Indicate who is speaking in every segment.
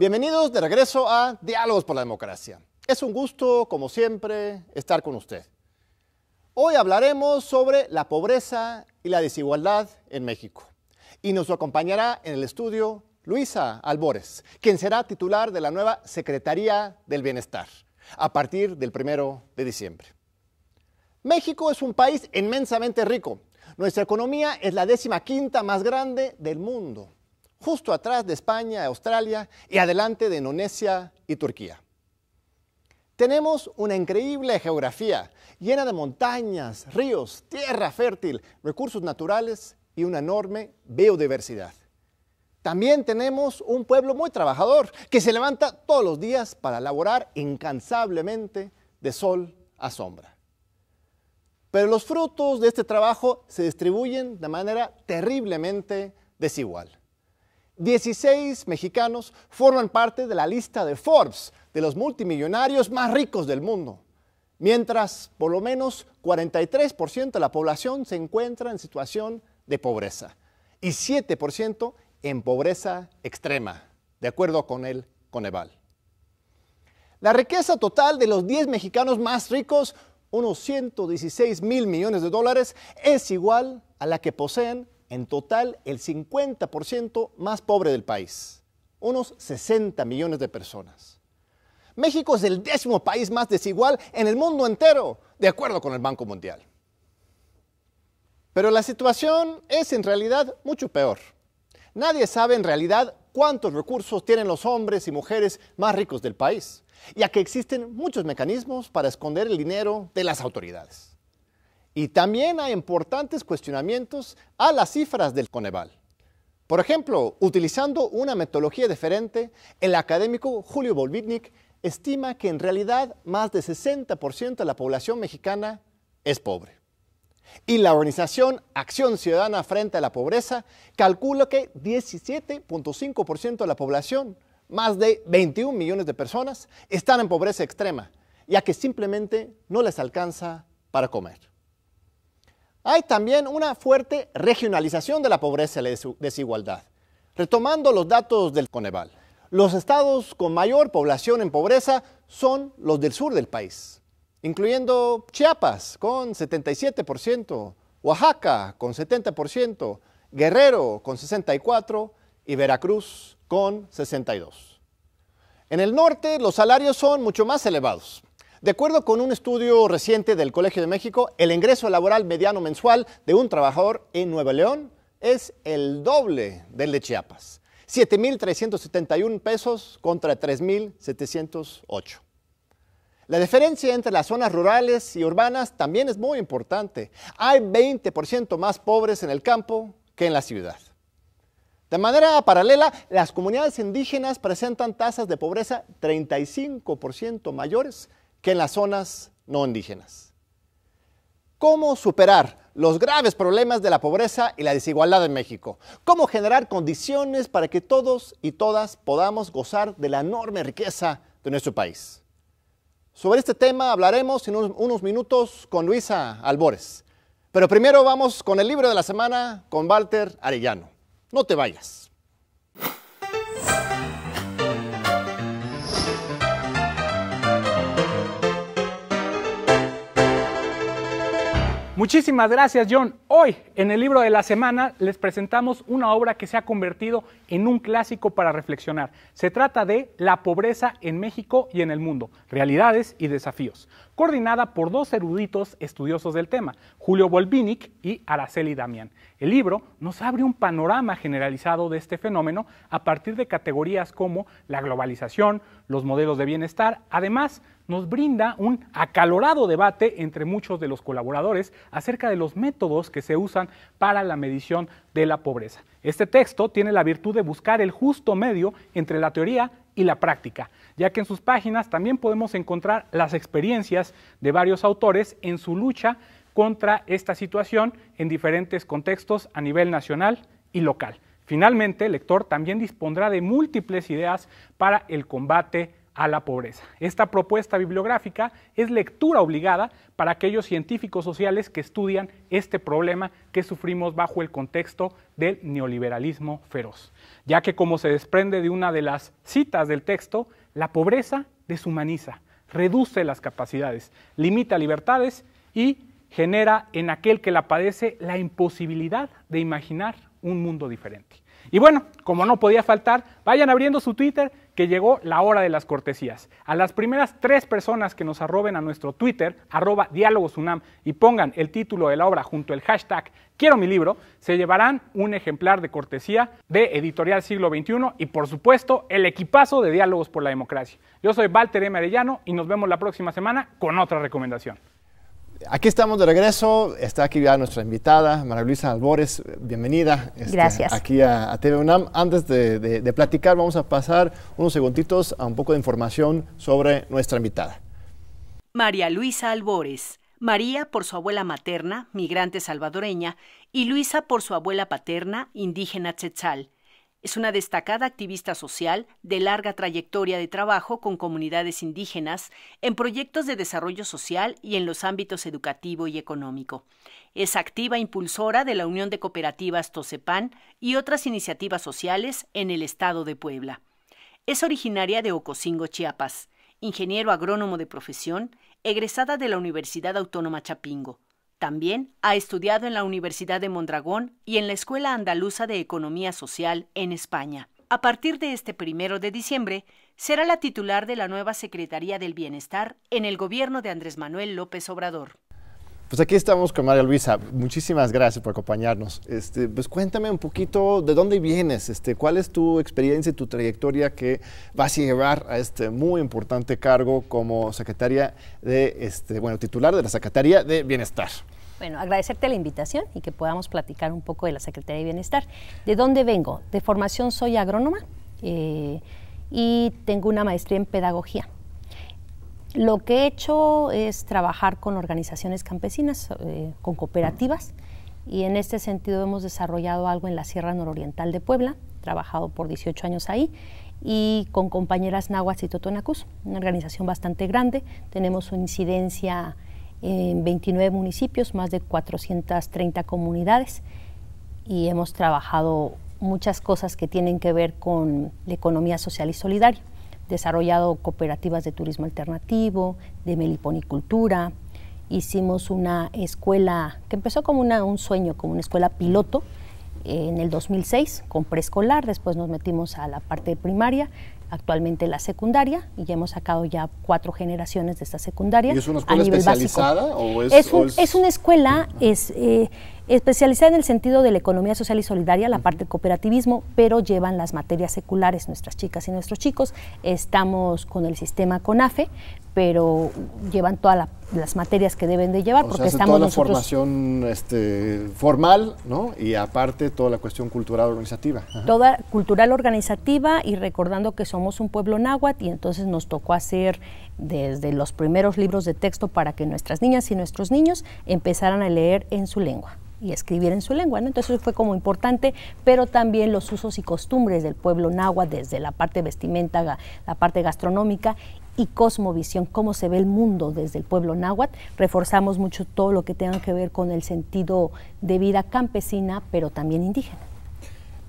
Speaker 1: Bienvenidos de regreso a Diálogos por la Democracia. Es un gusto, como siempre, estar con usted. Hoy hablaremos sobre la pobreza y la desigualdad en México. Y nos acompañará en el estudio Luisa Albores, quien será titular de la nueva Secretaría del Bienestar a partir del primero de diciembre. México es un país inmensamente rico. Nuestra economía es la décima quinta más grande del mundo justo atrás de España, Australia y adelante de Indonesia y Turquía. Tenemos una increíble geografía llena de montañas, ríos, tierra fértil, recursos naturales y una enorme biodiversidad. También tenemos un pueblo muy trabajador que se levanta todos los días para laborar incansablemente de sol a sombra. Pero los frutos de este trabajo se distribuyen de manera terriblemente desigual. 16 mexicanos forman parte de la lista de Forbes de los multimillonarios más ricos del mundo, mientras por lo menos 43% de la población se encuentra en situación de pobreza y 7% en pobreza extrema, de acuerdo con el Coneval. La riqueza total de los 10 mexicanos más ricos, unos 116 mil millones de dólares, es igual a la que poseen en total el 50% más pobre del país, unos 60 millones de personas. México es el décimo país más desigual en el mundo entero, de acuerdo con el Banco Mundial. Pero la situación es en realidad mucho peor. Nadie sabe en realidad cuántos recursos tienen los hombres y mujeres más ricos del país, ya que existen muchos mecanismos para esconder el dinero de las autoridades. Y también hay importantes cuestionamientos a las cifras del Coneval. Por ejemplo, utilizando una metodología diferente, el académico Julio Volvitnik estima que en realidad más del 60% de la población mexicana es pobre. Y la organización Acción Ciudadana Frente a la Pobreza calcula que 17.5% de la población, más de 21 millones de personas, están en pobreza extrema, ya que simplemente no les alcanza para comer. Hay también una fuerte regionalización de la pobreza y la desigualdad. Retomando los datos del Coneval, los estados con mayor población en pobreza son los del sur del país, incluyendo Chiapas con 77%, Oaxaca con 70%, Guerrero con 64% y Veracruz con 62%. En el norte los salarios son mucho más elevados, de acuerdo con un estudio reciente del Colegio de México, el ingreso laboral mediano mensual de un trabajador en Nuevo León es el doble del de Chiapas, 7.371 pesos contra 3.708. La diferencia entre las zonas rurales y urbanas también es muy importante. Hay 20% más pobres en el campo que en la ciudad. De manera paralela, las comunidades indígenas presentan tasas de pobreza 35% mayores que en las zonas no indígenas. ¿Cómo superar los graves problemas de la pobreza y la desigualdad en México? ¿Cómo generar condiciones para que todos y todas podamos gozar de la enorme riqueza de nuestro país? Sobre este tema hablaremos en unos minutos con Luisa Albores. Pero primero vamos con el libro de la semana con Walter Arellano. No te vayas.
Speaker 2: Muchísimas gracias, John. Hoy, en el libro de la semana, les presentamos una obra que se ha convertido en un clásico para reflexionar. Se trata de La pobreza en México y en el mundo, realidades y desafíos, coordinada por dos eruditos estudiosos del tema, Julio Volvinic y Araceli Damián. El libro nos abre un panorama generalizado de este fenómeno a partir de categorías como la globalización, los modelos de bienestar, además nos brinda un acalorado debate entre muchos de los colaboradores acerca de los métodos que se usan para la medición de la pobreza. Este texto tiene la virtud de buscar el justo medio entre la teoría y la práctica, ya que en sus páginas también podemos encontrar las experiencias de varios autores en su lucha contra esta situación en diferentes contextos a nivel nacional y local. Finalmente, el lector también dispondrá de múltiples ideas para el combate a la pobreza. Esta propuesta bibliográfica es lectura obligada para aquellos científicos sociales que estudian este problema que sufrimos bajo el contexto del neoliberalismo feroz, ya que como se desprende de una de las citas del texto, la pobreza deshumaniza, reduce las capacidades, limita libertades y genera en aquel que la padece la imposibilidad de imaginar un mundo diferente. Y bueno, como no podía faltar, vayan abriendo su Twitter que llegó la hora de las cortesías. A las primeras tres personas que nos arroben a nuestro Twitter, arroba UNAM y pongan el título de la obra junto al hashtag Quiero mi libro, se llevarán un ejemplar de cortesía de Editorial Siglo XXI y, por supuesto, el equipazo de Diálogos por la Democracia. Yo soy Walter M. Arellano y nos vemos la próxima semana con otra recomendación.
Speaker 1: Aquí estamos de regreso. Está aquí ya nuestra invitada, María Luisa Albores. Bienvenida. Este, Gracias. Aquí a, a, TV UNAM. Antes de, platicar, vamos a pasar unos segunditos a un poco de información sobre nuestra invitada.
Speaker 3: María Luisa Albores. María por su abuela materna, migrante salvadoreña, y Luisa por su abuela paterna, indígena tzetzal. Es una destacada activista social de larga trayectoria de trabajo con comunidades indígenas en proyectos de desarrollo social y en los ámbitos educativo y económico. Es activa impulsora de la Unión de Cooperativas Tocepan y otras iniciativas sociales en el estado de Puebla. Es originaria de Ocosingo, Chiapas, ingeniero agrónomo de profesión, egresada de la Universidad Autónoma Chapingo. También ha estudiado en la Universidad de Mondragón y en la Escuela Andaluza de Economía Social en España. A partir de este primero de diciembre, será la titular de la nueva Secretaría del Bienestar en el gobierno de Andrés Manuel López Obrador.
Speaker 1: Pues aquí estamos con María Luisa. Muchísimas gracias por acompañarnos. Este, pues cuéntame un poquito de dónde vienes, este, cuál es tu experiencia y tu trayectoria que vas a llevar a este muy importante cargo como secretaria de, este, bueno, titular de la Secretaría de Bienestar.
Speaker 3: Bueno, agradecerte la invitación y que podamos platicar un poco de la Secretaría de Bienestar. ¿De dónde vengo? De formación soy agrónoma eh, y tengo una maestría en pedagogía. Lo que he hecho es trabajar con organizaciones campesinas, eh, con cooperativas, y en este sentido hemos desarrollado algo en la Sierra Nororiental de Puebla, trabajado por 18 años ahí, y con compañeras Nahuas y totonacus, una organización bastante grande. Tenemos una incidencia en 29 municipios, más de 430 comunidades, y hemos trabajado muchas cosas que tienen que ver con la economía social y solidaria desarrollado cooperativas de turismo alternativo, de meliponicultura. Hicimos una escuela que empezó como un sueño, como una escuela piloto en el 2006 con preescolar, después nos metimos a la parte primaria, actualmente la secundaria y ya hemos sacado ya cuatro generaciones de esta secundaria. es una escuela especializada o es, es, una escuela, eh, especializada en el sentido de la economía social y solidaria, la parte del cooperativismo, pero llevan las materias seculares nuestras chicas y nuestros chicos. Estamos con el sistema CONAFE, pero llevan todas las materias que deben de llevar porque estamos toda la
Speaker 1: formación este, formal no y aparte toda la cuestión cultural organizativa
Speaker 3: toda cultural organizativa y recordando que somos un pueblo náhuatl y entonces nos tocó hacer desde los primeros libros de texto para que nuestras niñas y nuestros niños empezaran a leer en su lengua y escribir en su lengua. ¿no? Entonces fue como importante, pero también los usos y costumbres del pueblo náhuatl, desde la parte vestimenta, la parte gastronómica y cosmovisión, cómo se ve el mundo desde el pueblo náhuatl. Reforzamos mucho todo lo que tenga que ver con el sentido de vida campesina, pero también indígena.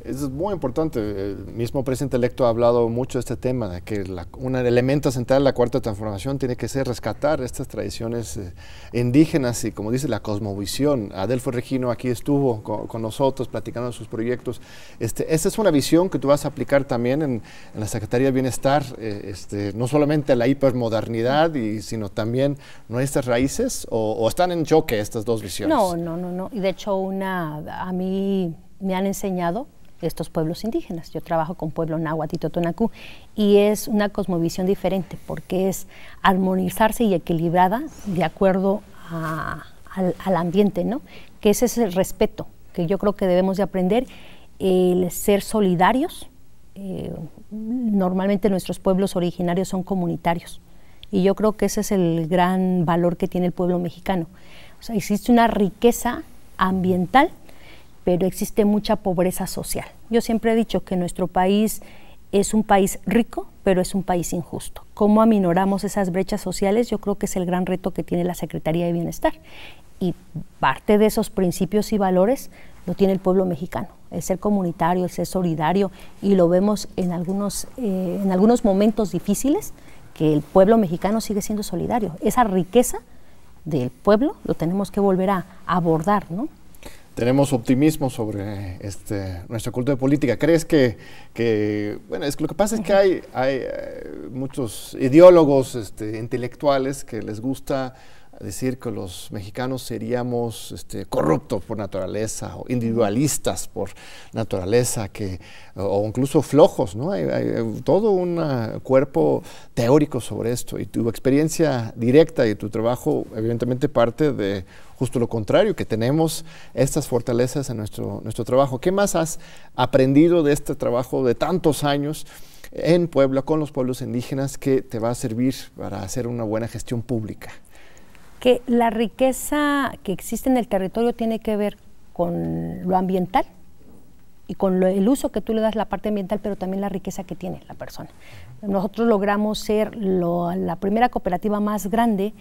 Speaker 1: Es muy importante. El mismo presidente electo ha hablado mucho de este tema, de que un elemento central de la cuarta transformación tiene que ser rescatar estas tradiciones eh, indígenas y, como dice, la cosmovisión. Adelfo Regino aquí estuvo con, nosotros platicando de sus proyectos. Este, esta es una visión que tú vas a aplicar también en, en la Secretaría de Bienestar, eh, este, no solamente a la hipermodernidad, y, sino también nuestras raíces, o, están en choque estas dos visiones. No,
Speaker 3: no, no, no. De hecho, una, a mí me han enseñado estos pueblos indígenas. Yo trabajo con pueblo náhuatl y totonacú y es una cosmovisión diferente porque es armonizarse y equilibrada de acuerdo al, ambiente, ¿no? Que ese es el respeto que yo creo que debemos de aprender, el ser solidarios. Eh, normalmente nuestros pueblos originarios son comunitarios y yo creo que ese es el gran valor que tiene el pueblo mexicano. O sea, existe una riqueza ambiental pero existe mucha pobreza social. Yo siempre he dicho que nuestro país es un país rico, pero es un país injusto. ¿Cómo aminoramos esas brechas sociales? Yo creo que es el gran reto que tiene la Secretaría de Bienestar. Y parte de esos principios y valores lo tiene el pueblo mexicano, el ser comunitario, el ser solidario, y lo vemos en algunos, eh, en algunos momentos difíciles, que el pueblo mexicano sigue siendo solidario. Esa riqueza del pueblo lo tenemos que volver a abordar, ¿no?
Speaker 1: tenemos optimismo sobre este, nuestra cultura política. ¿Crees que, bueno, es que lo que pasa es que hay, hay eh, muchos ideólogos este, intelectuales que les gusta decir que los mexicanos seríamos este, corruptos por naturaleza o individualistas por naturaleza o incluso flojos, ¿no? Hay, todo un ah, cuerpo teórico sobre esto y tu experiencia directa y tu trabajo evidentemente parte de justo lo contrario, que tenemos estas fortalezas en nuestro, nuestro trabajo. ¿Qué más has aprendido de este trabajo de tantos años? en Puebla con los pueblos indígenas que te va a servir para hacer una buena gestión pública
Speaker 3: que la riqueza que existe en el territorio tiene que ver con lo ambiental y con el uso que tú le das la parte ambiental, pero también la riqueza que tiene la persona. Nosotros logramos ser la primera cooperativa más grande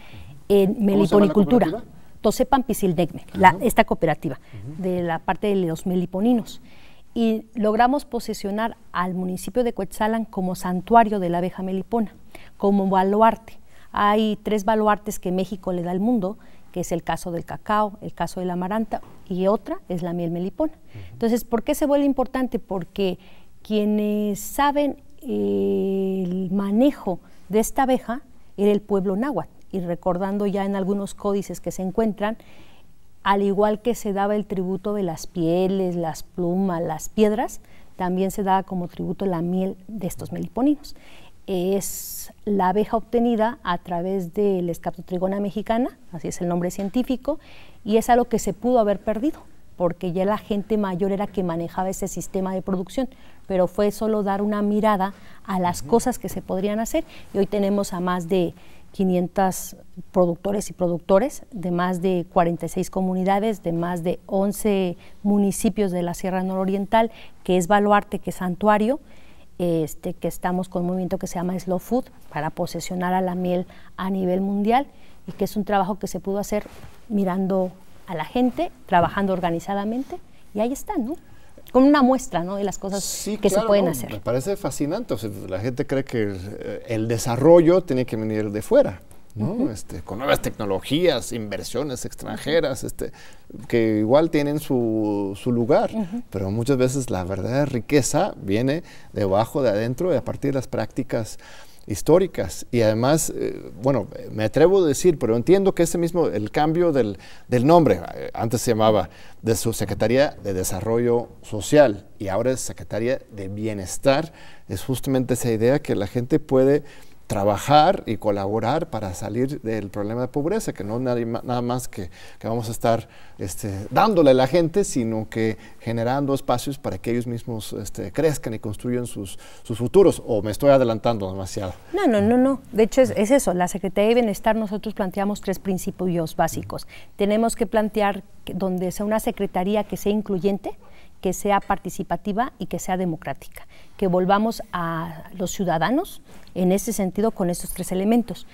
Speaker 3: en meliponicultura. Tosepan Pisildegme, esta cooperativa de la parte de los meliponinos. Y logramos posesionar al municipio de Coetzalan como santuario de la abeja melipona, como baluarte hay tres baluartes que México le da al mundo, que es el caso del cacao, el caso del la amaranta y otra es la miel melipona. Entonces, ¿por qué se vuelve importante? Porque quienes saben eh, el manejo de esta abeja era el pueblo náhuatl y recordando ya en algunos códices que se encuentran, al igual que se daba el tributo de las pieles, las plumas, las piedras, también se daba como tributo la miel de estos meliponinos es la abeja obtenida a través del la escaptotrigona mexicana, así es el nombre científico, y es algo que se pudo haber perdido, porque ya la gente mayor era que manejaba ese sistema de producción, pero fue solo dar una mirada a las cosas que se podrían hacer, y hoy tenemos a más de 500 productores y productores de más de 46 comunidades, de más de 11 municipios de la Sierra Nororiental, que es baluarte, que es santuario, este, que estamos con un movimiento que se llama Slow Food para posesionar a la miel a nivel mundial y que es un trabajo que se pudo hacer mirando a la gente, trabajando organizadamente y ahí está, ¿no? Con una muestra ¿no? de las cosas
Speaker 1: que se pueden hacer. Me parece fascinante. la gente cree que el desarrollo tiene que venir de fuera. Este, con nuevas tecnologías, inversiones extranjeras, este, que igual tienen su, lugar, pero muchas veces la verdadera riqueza viene debajo, de adentro, y a partir de las prácticas históricas. Y además, eh, bueno, me atrevo a decir, pero entiendo que ese mismo, el cambio del, del nombre, eh, antes se llamaba de su Secretaría de Desarrollo Social y ahora es Secretaría de Bienestar, es justamente esa idea que la gente puede trabajar y colaborar para salir del problema de pobreza, que no nada más que, vamos a estar este, dándole a la gente, sino que generando espacios para que ellos mismos este, crezcan y construyan sus, futuros. ¿O me estoy adelantando demasiado?
Speaker 3: No, no, no, no. De hecho, es, eso. La Secretaría de Bienestar nosotros planteamos tres principios básicos. Tenemos que plantear donde sea una secretaría que sea incluyente, que sea participativa y que sea democrática, que volvamos a los ciudadanos en ese sentido con estos tres elementos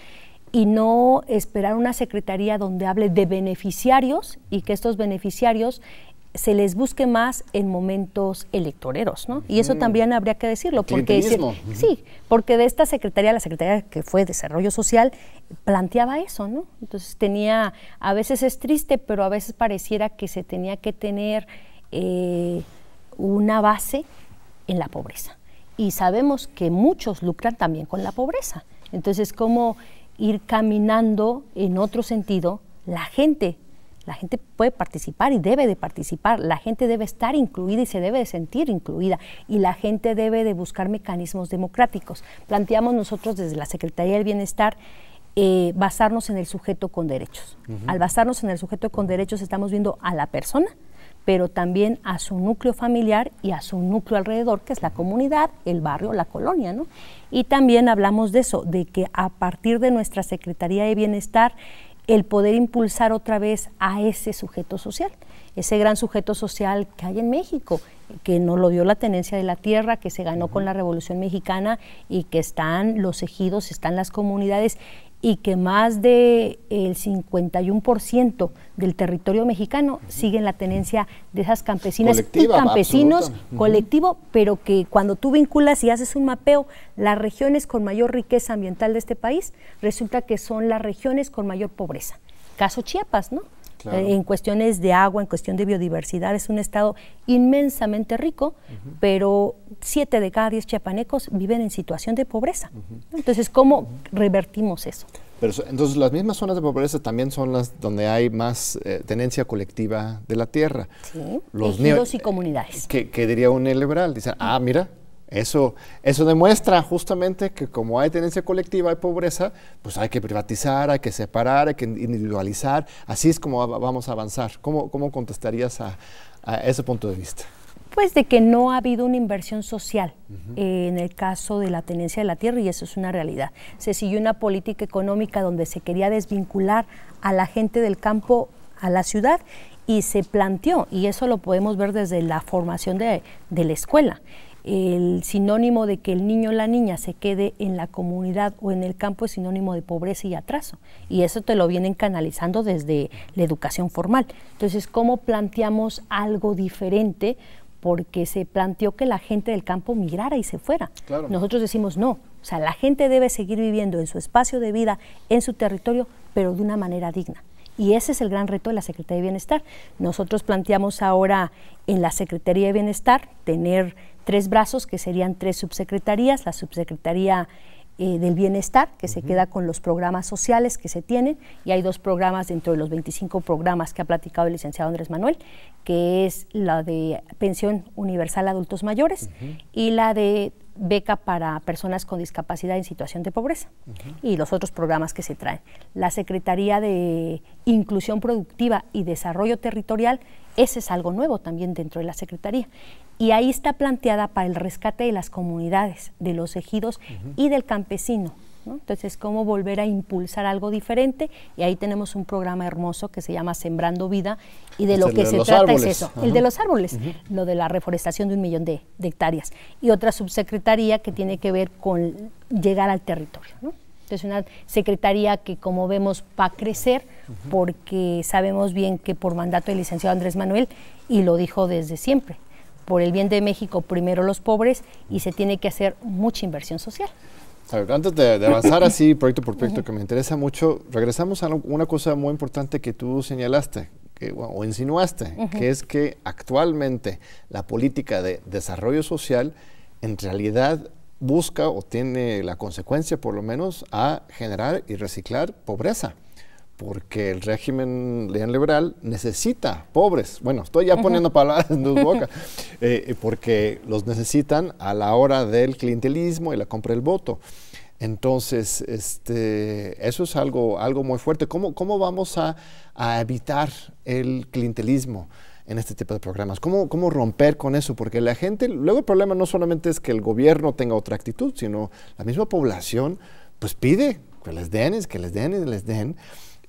Speaker 3: y no esperar una secretaría donde hable de beneficiarios y que estos beneficiarios se les busque más en momentos electoreros, ¿no? Y eso mm. también habría que decirlo, porque sí, porque de esta secretaría, la secretaría que fue Desarrollo Social, planteaba eso, ¿no? Entonces tenía, a veces es triste, pero a veces pareciera que se tenía que tener eh, una base en la pobreza. Y sabemos que muchos lucran también con la pobreza. Entonces, ¿cómo ir caminando en otro sentido? La gente, la gente puede participar y debe de participar, la gente debe estar incluida y se debe de sentir incluida y la gente debe de buscar mecanismos democráticos. Planteamos nosotros desde la Secretaría del Bienestar eh, basarnos en el sujeto con derechos. Al basarnos en el sujeto con derechos estamos viendo a la persona, pero también a su núcleo familiar y a su núcleo alrededor, que es la comunidad, el barrio, la colonia, Y también hablamos de eso, de que a partir de nuestra Secretaría de Bienestar, el poder impulsar otra vez a ese sujeto social, ese gran sujeto social que hay en México, que nos lo dio la tenencia de la tierra, que se ganó con la Revolución Mexicana y que están los ejidos, están las comunidades y que más del eh, 51% del territorio mexicano sigue en la tenencia de esas campesinas y campesinos colectivo, pero que cuando tú vinculas y haces un mapeo, las regiones con mayor riqueza ambiental de este país, resulta que son las regiones con mayor pobreza. Caso Chiapas, ¿no? en cuestiones de agua, en cuestión de biodiversidad. Es un estado inmensamente rico, pero siete de cada diez chiapanecos viven en situación de pobreza. Entonces, ¿cómo revertimos
Speaker 1: eso? Pero, entonces, las mismas zonas de pobreza también son las donde hay más eh, tenencia colectiva de la tierra. Los los
Speaker 3: y comunidades.
Speaker 1: ¿Qué diría un neoliberal, dicen, ah, mira, eso, demuestra justamente que como hay tenencia colectiva, hay pobreza, pues hay que privatizar, hay que separar, hay que individualizar. Así es como vamos a avanzar. ¿Cómo, contestarías a, ese punto de vista?
Speaker 3: Pues de que no ha habido una inversión social eh, en el caso de la tenencia de la tierra y eso es una realidad. Se siguió una política económica donde se quería desvincular a la gente del campo a la ciudad y se planteó, y eso lo podemos ver desde la formación de la escuela, el sinónimo de que el niño o la niña se quede en la comunidad o en el campo es sinónimo de pobreza y atraso. Y eso te lo vienen canalizando desde la educación formal. Entonces, ¿cómo planteamos algo diferente? Porque se planteó que la gente del campo migrara y se fuera. Nosotros decimos no. O sea, la gente debe seguir viviendo en su espacio de vida, en su territorio, pero de una manera digna. Y ese es el gran reto de la Secretaría de Bienestar. Nosotros planteamos ahora en la Secretaría de Bienestar tener tres brazos, que serían tres subsecretarías, la subsecretaría eh, del bienestar, que se queda con los programas sociales que se tienen, y hay dos programas dentro de los 25 programas que ha platicado el licenciado Andrés Manuel, que es la de pensión universal adultos mayores y la de beca para personas con discapacidad en situación de pobreza y los otros programas que se traen. La Secretaría de Inclusión Productiva y Desarrollo Territorial ese es algo nuevo también dentro de la Secretaría. Y ahí está planteada para el rescate de las comunidades, de los ejidos y del campesino. ¿no? Entonces, cómo volver a impulsar algo diferente. Y ahí tenemos un programa hermoso que se llama Sembrando Vida. Y de lo que se trata es eso, el de los árboles, lo de la reforestación de un millón de, hectáreas. Y otra subsecretaría que tiene que ver con llegar al territorio. Es una secretaría que, como vemos, va a crecer porque sabemos bien que por mandato del licenciado Andrés Manuel, y lo dijo desde siempre, por el bien de México primero los pobres y se tiene que hacer mucha inversión social.
Speaker 1: antes de, avanzar así, proyecto por proyecto, que me interesa mucho, regresamos a una cosa muy importante que tú señalaste que, o insinuaste, que es que actualmente la política de desarrollo social en realidad busca o tiene la consecuencia, por lo menos, a generar y reciclar pobreza. Porque el régimen liberal necesita pobres. Bueno, estoy ya poniendo palabras en tus boca. Eh, eh, porque los necesitan a la hora del clientelismo y la compra del voto. Entonces, este, eso es algo, algo muy fuerte. ¿Cómo, vamos a evitar el clientelismo? en este tipo de programas. ¿Cómo, ¿Cómo romper con eso? Porque la gente, luego el problema no solamente es que el gobierno tenga otra actitud, sino la misma población pues pide que les den, es que les den, y les den.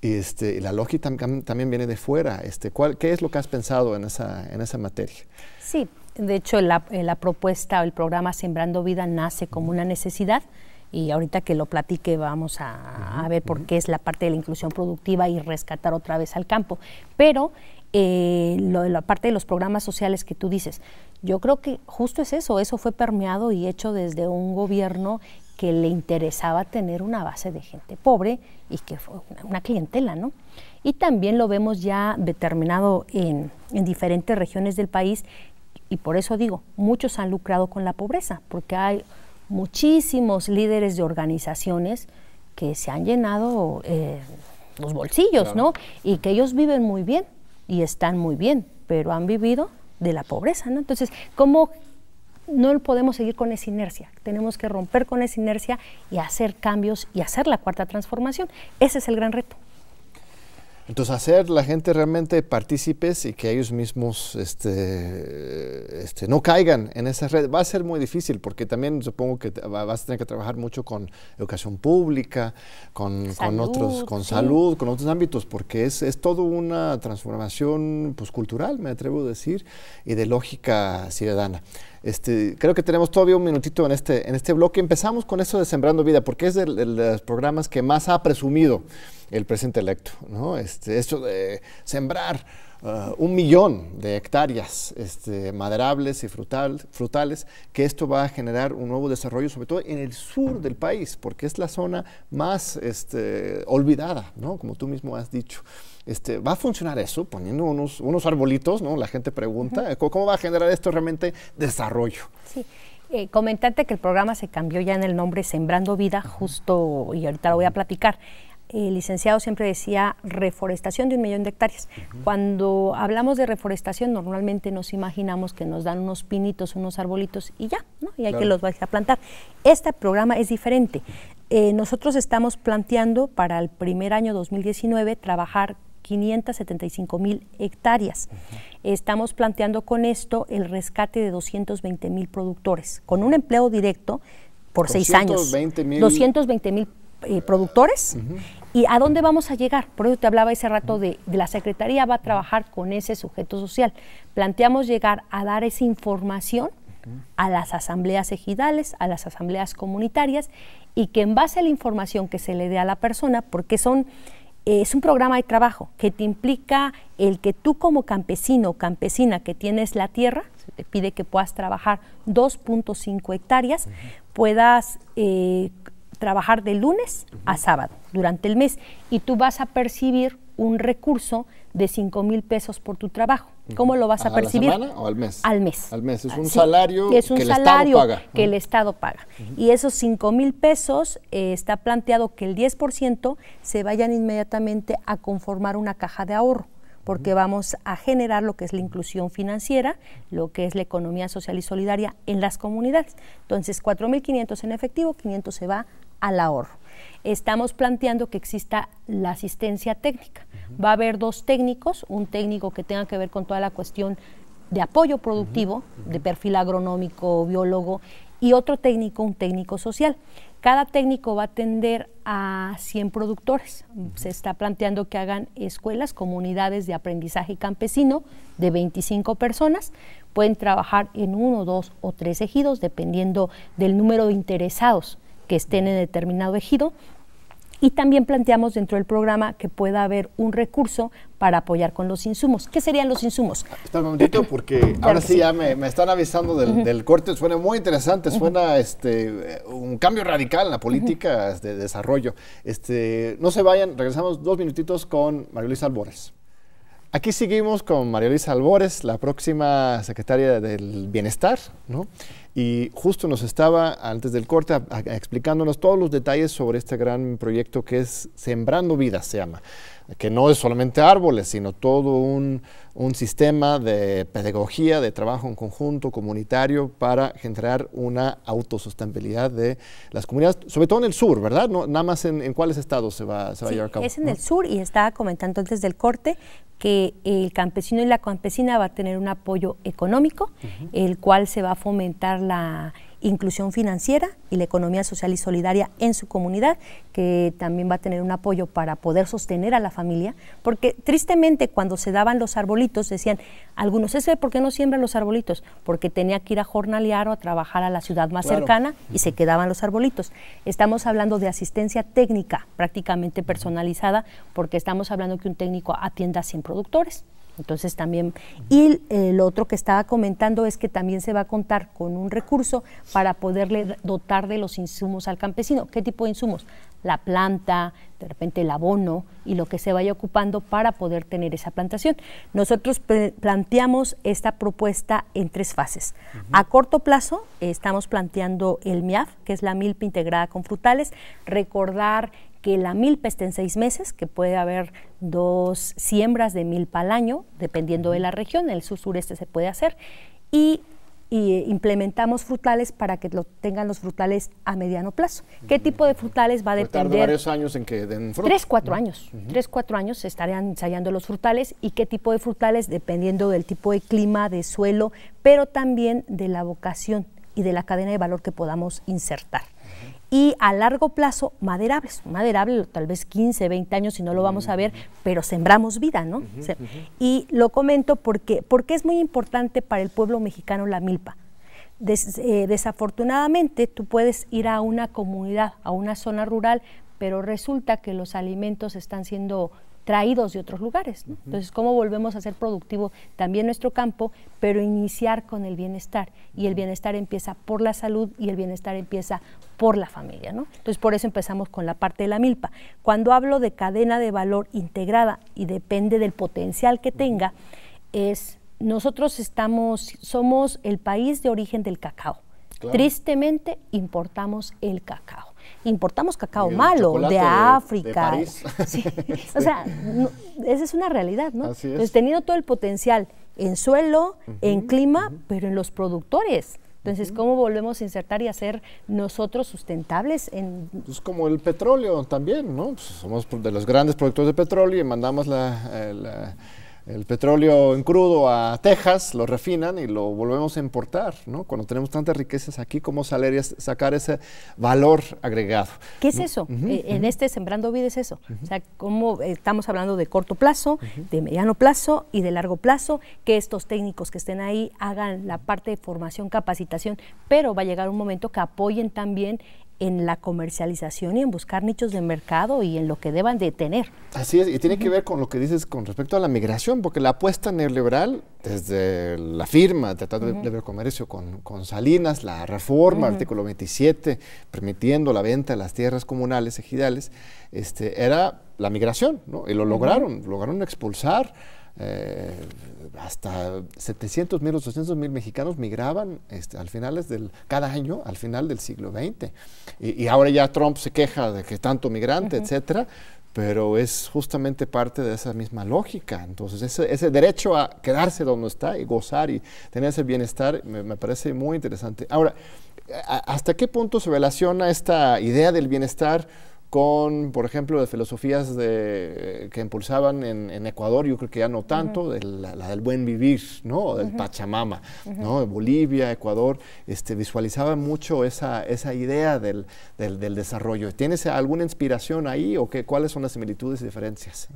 Speaker 1: Y, este, la lógica también viene de fuera. Este, ¿cuál, ¿Qué es lo que has pensado en esa, en esa materia?
Speaker 3: Sí, de hecho la, eh, la propuesta o el programa Sembrando Vida nace como una necesidad y ahorita que lo platique vamos a, a ver por qué es la parte de la inclusión productiva y rescatar otra vez al campo. Pero eh, lo, la parte de los programas sociales que tú dices. Yo creo que justo es eso, eso fue permeado y hecho desde un gobierno que le interesaba tener una base de gente pobre y que fue una, clientela, ¿no? Y también lo vemos ya determinado en, diferentes regiones del país y por eso digo, muchos han lucrado con la pobreza, porque hay muchísimos líderes de organizaciones que se han llenado eh, los bolsillos, ¿no? Y que ellos viven muy bien y están muy bien, pero han vivido de la pobreza, ¿no? Entonces, ¿cómo no podemos seguir con esa inercia? Tenemos que romper con esa inercia y hacer cambios y hacer la cuarta transformación. Ese es el gran reto.
Speaker 1: Entonces, hacer la gente realmente partícipes y que ellos mismos este, este, no caigan en esa red va a ser muy difícil porque también supongo que vas a tener que trabajar mucho con educación pública, con, salud, con otros, ámbitos, porque es, es toda una transformación pues, cultural, me atrevo a decir, y de lógica ciudadana. Este, creo que tenemos todavía un minutito en este, en este bloque. Empezamos con eso de Sembrando Vida, porque es de los programas que más ha presumido el presente electo, ¿no? Este, esto de sembrar uh, un millón de hectáreas este, maderables y frutales, que esto va a generar un nuevo desarrollo, sobre todo en el sur del país, porque es la zona más este, olvidada, ¿no? Como tú mismo has dicho. Este, ¿Va a funcionar eso? Poniendo unos, arbolitos, ¿no? La gente pregunta, ¿cómo va a generar esto realmente desarrollo?
Speaker 3: Sí. Eh, comentarte que el programa se cambió ya en el nombre Sembrando Vida, justo, y ahorita lo voy a platicar el licenciado siempre decía reforestación de un millón de hectáreas. Cuando hablamos de reforestación, normalmente nos imaginamos que nos dan unos pinitos, unos arbolitos y ya, ¿no? y hay que los vais a plantar. Este programa es diferente. Eh, nosotros estamos planteando para el primer año 2019 trabajar 575 mil hectáreas. Estamos planteando con esto el rescate de 220 mil productores, con un empleo directo por seis años. 220 mil eh, productores ¿Y a dónde vamos a llegar? Por eso te hablaba ese rato de, la Secretaría va a trabajar con ese sujeto social. Planteamos llegar a dar esa información a las asambleas ejidales, a las asambleas comunitarias, y que en base a la información que se le dé a la persona, porque son, eh, es un programa de trabajo que te implica el que tú como campesino o campesina que tienes la tierra, se te pide que puedas trabajar 2.5 hectáreas, puedas eh, trabajar de lunes a sábado durante el mes y tú vas a percibir un recurso de 5 mil pesos por tu trabajo. ¿Cómo lo vas a, percibir? ¿A la semana
Speaker 1: o al mes? Al mes. Al mes, es ah, un salario que el Estado paga. Que el
Speaker 3: Estado paga. Y esos 5 mil pesos eh, está planteado que el 10% se vayan inmediatamente a conformar una caja de ahorro porque vamos a generar lo que es la inclusión financiera, lo que es la economía social y solidaria en las comunidades. Entonces, mil 4.500 en efectivo, 500 se va al ahorro. Estamos planteando que exista la asistencia técnica. Va a haber dos técnicos, un técnico que tenga que ver con toda la cuestión de apoyo productivo, de perfil agronómico, biólogo, y otro técnico, un técnico social. Cada técnico va a atender a 100 productores. Se está planteando que hagan escuelas, comunidades de aprendizaje campesino de 25 personas. Pueden trabajar en uno, dos o tres ejidos, dependiendo del número de interesados que estén en determinado ejido. Y también planteamos dentro del programa que pueda haber un recurso para apoyar con los insumos. ¿Qué serían los insumos?
Speaker 1: Espera un momentito, porque ahora sí, ya me, están avisando del, corte. Suena muy interesante, suena este, un cambio radical en la política de este, desarrollo. Este, no se vayan, regresamos dos minutitos con María Luisa Albores. Aquí seguimos con María Luisa Albores, la próxima secretaria del Bienestar, ¿no? Y justo nos estaba, antes del corte, explicándonos todos los detalles sobre este gran proyecto que es Sembrando Vidas, se llama que no es solamente árboles, sino todo un, sistema de pedagogía, de trabajo en conjunto, comunitario, para generar una autosustentabilidad de las comunidades, sobre todo en el sur, ¿verdad? No, nada más en, cuáles estados se va, se va a llevar a cabo. Es
Speaker 3: en el sur y estaba comentando antes del corte que el campesino y la campesina va a tener un apoyo económico, el cual se va a fomentar la inclusión financiera y la economía social y solidaria en su comunidad, que también va a tener un apoyo para poder sostener a la familia, porque tristemente cuando se daban los arbolitos decían, algunos, ¿ese por qué no siembran los arbolitos? Porque tenía que ir a jornalear o a trabajar a la ciudad más cercana y se quedaban los arbolitos. Estamos hablando de asistencia técnica prácticamente personalizada, porque estamos hablando que un técnico atienda a 100 productores. Entonces también, y el eh, lo otro que estaba comentando es que también se va a contar con un recurso para poderle dotar de los insumos al campesino. ¿Qué tipo de insumos? la planta, de repente el abono y lo que se vaya ocupando para poder tener esa plantación. Nosotros planteamos esta propuesta en tres fases. A corto plazo estamos planteando el MIAF, que es la milpa integrada con frutales. Recordar que la milpa está en seis meses, que puede haber dos siembras de milpa al año, dependiendo de la región, en el sur sureste se puede hacer. Y y eh, implementamos frutales para que lo tengan los frutales a mediano plazo. ¿Qué tipo de frutales va a depender? varios
Speaker 1: años en que Tres, cuatro años. Tres,
Speaker 3: cuatro años se estarían ensayando los frutales y qué tipo de frutales dependiendo del tipo de clima, de suelo, pero también de la vocación y de la cadena de valor que podamos insertar y a largo plazo maderables, maderable tal vez 15, 20 años si no lo vamos a ver, pero sembramos vida, ¿no? Y lo comento porque, porque es muy importante para el pueblo mexicano la milpa. Eh, desafortunadamente tú puedes ir a una comunidad, a una zona rural, pero resulta que los alimentos están siendo traídos de otros lugares. Entonces, ¿cómo volvemos a ser productivo también nuestro campo, pero iniciar con el bienestar? Y el bienestar empieza por la salud y el bienestar empieza por la familia. Entonces, por eso empezamos con la parte de la milpa. Cuando hablo de cadena de valor integrada y depende del potencial que tenga, es nosotros estamos, somos el país de origen del cacao. Tristemente importamos el cacao importamos cacao malo de África. O sea, esa es una realidad, ¿no? Así es. Entonces, teniendo todo el potencial en suelo, en clima, pero en los productores. Entonces, ¿cómo volvemos a insertar y hacer nosotros sustentables? En...
Speaker 1: Pues, como el petróleo también, ¿no? Pues, somos de los grandes productores de petróleo y mandamos la eh, el petróleo en crudo a Texas, lo refinan y lo volvemos a importar, ¿no? Cuando tenemos tantas riquezas aquí, ¿cómo y sacar ese valor agregado? ¿Qué es eso? Eh, en este
Speaker 3: Sembrando Vida es eso. O sea, cómo estamos hablando de corto plazo, de mediano plazo y de largo plazo, que estos técnicos que estén ahí hagan la parte de formación, capacitación, pero va a llegar un momento que apoyen también en la comercialización y en buscar nichos de mercado y en lo que deban de tener.
Speaker 1: Así es, y tiene que ver con lo que dices con respecto a la migración, porque la apuesta neoliberal, desde la firma del Tratado de Libre Comercio con, Salinas, la reforma, artículo 27, permitiendo la venta de las tierras comunales, ejidales, este, era la migración, ¿no? Y lo lograron, lograron expulsar eh, hasta 700 mil, 800 mil mexicanos migraban este, al finales del, cada año, al final del siglo XX. Y, ahora ya Trump se queja de que tanto migrante, etcétera, pero es justamente parte de esa misma lógica. Entonces, ese, derecho a quedarse donde está y gozar y tener ese bienestar me parece muy interesante. Ahora, ¿hasta qué punto se relaciona esta idea del bienestar con, por ejemplo, de filosofías que impulsaban en, Ecuador, yo creo que ya no tanto, la, del buen vivir, ¿no? Del Pachamama, ¿no? Bolivia, Ecuador, este, visualizaban mucho esa, idea del, desarrollo. ¿Tienes alguna inspiración ahí o qué, cuáles son las similitudes y diferencias?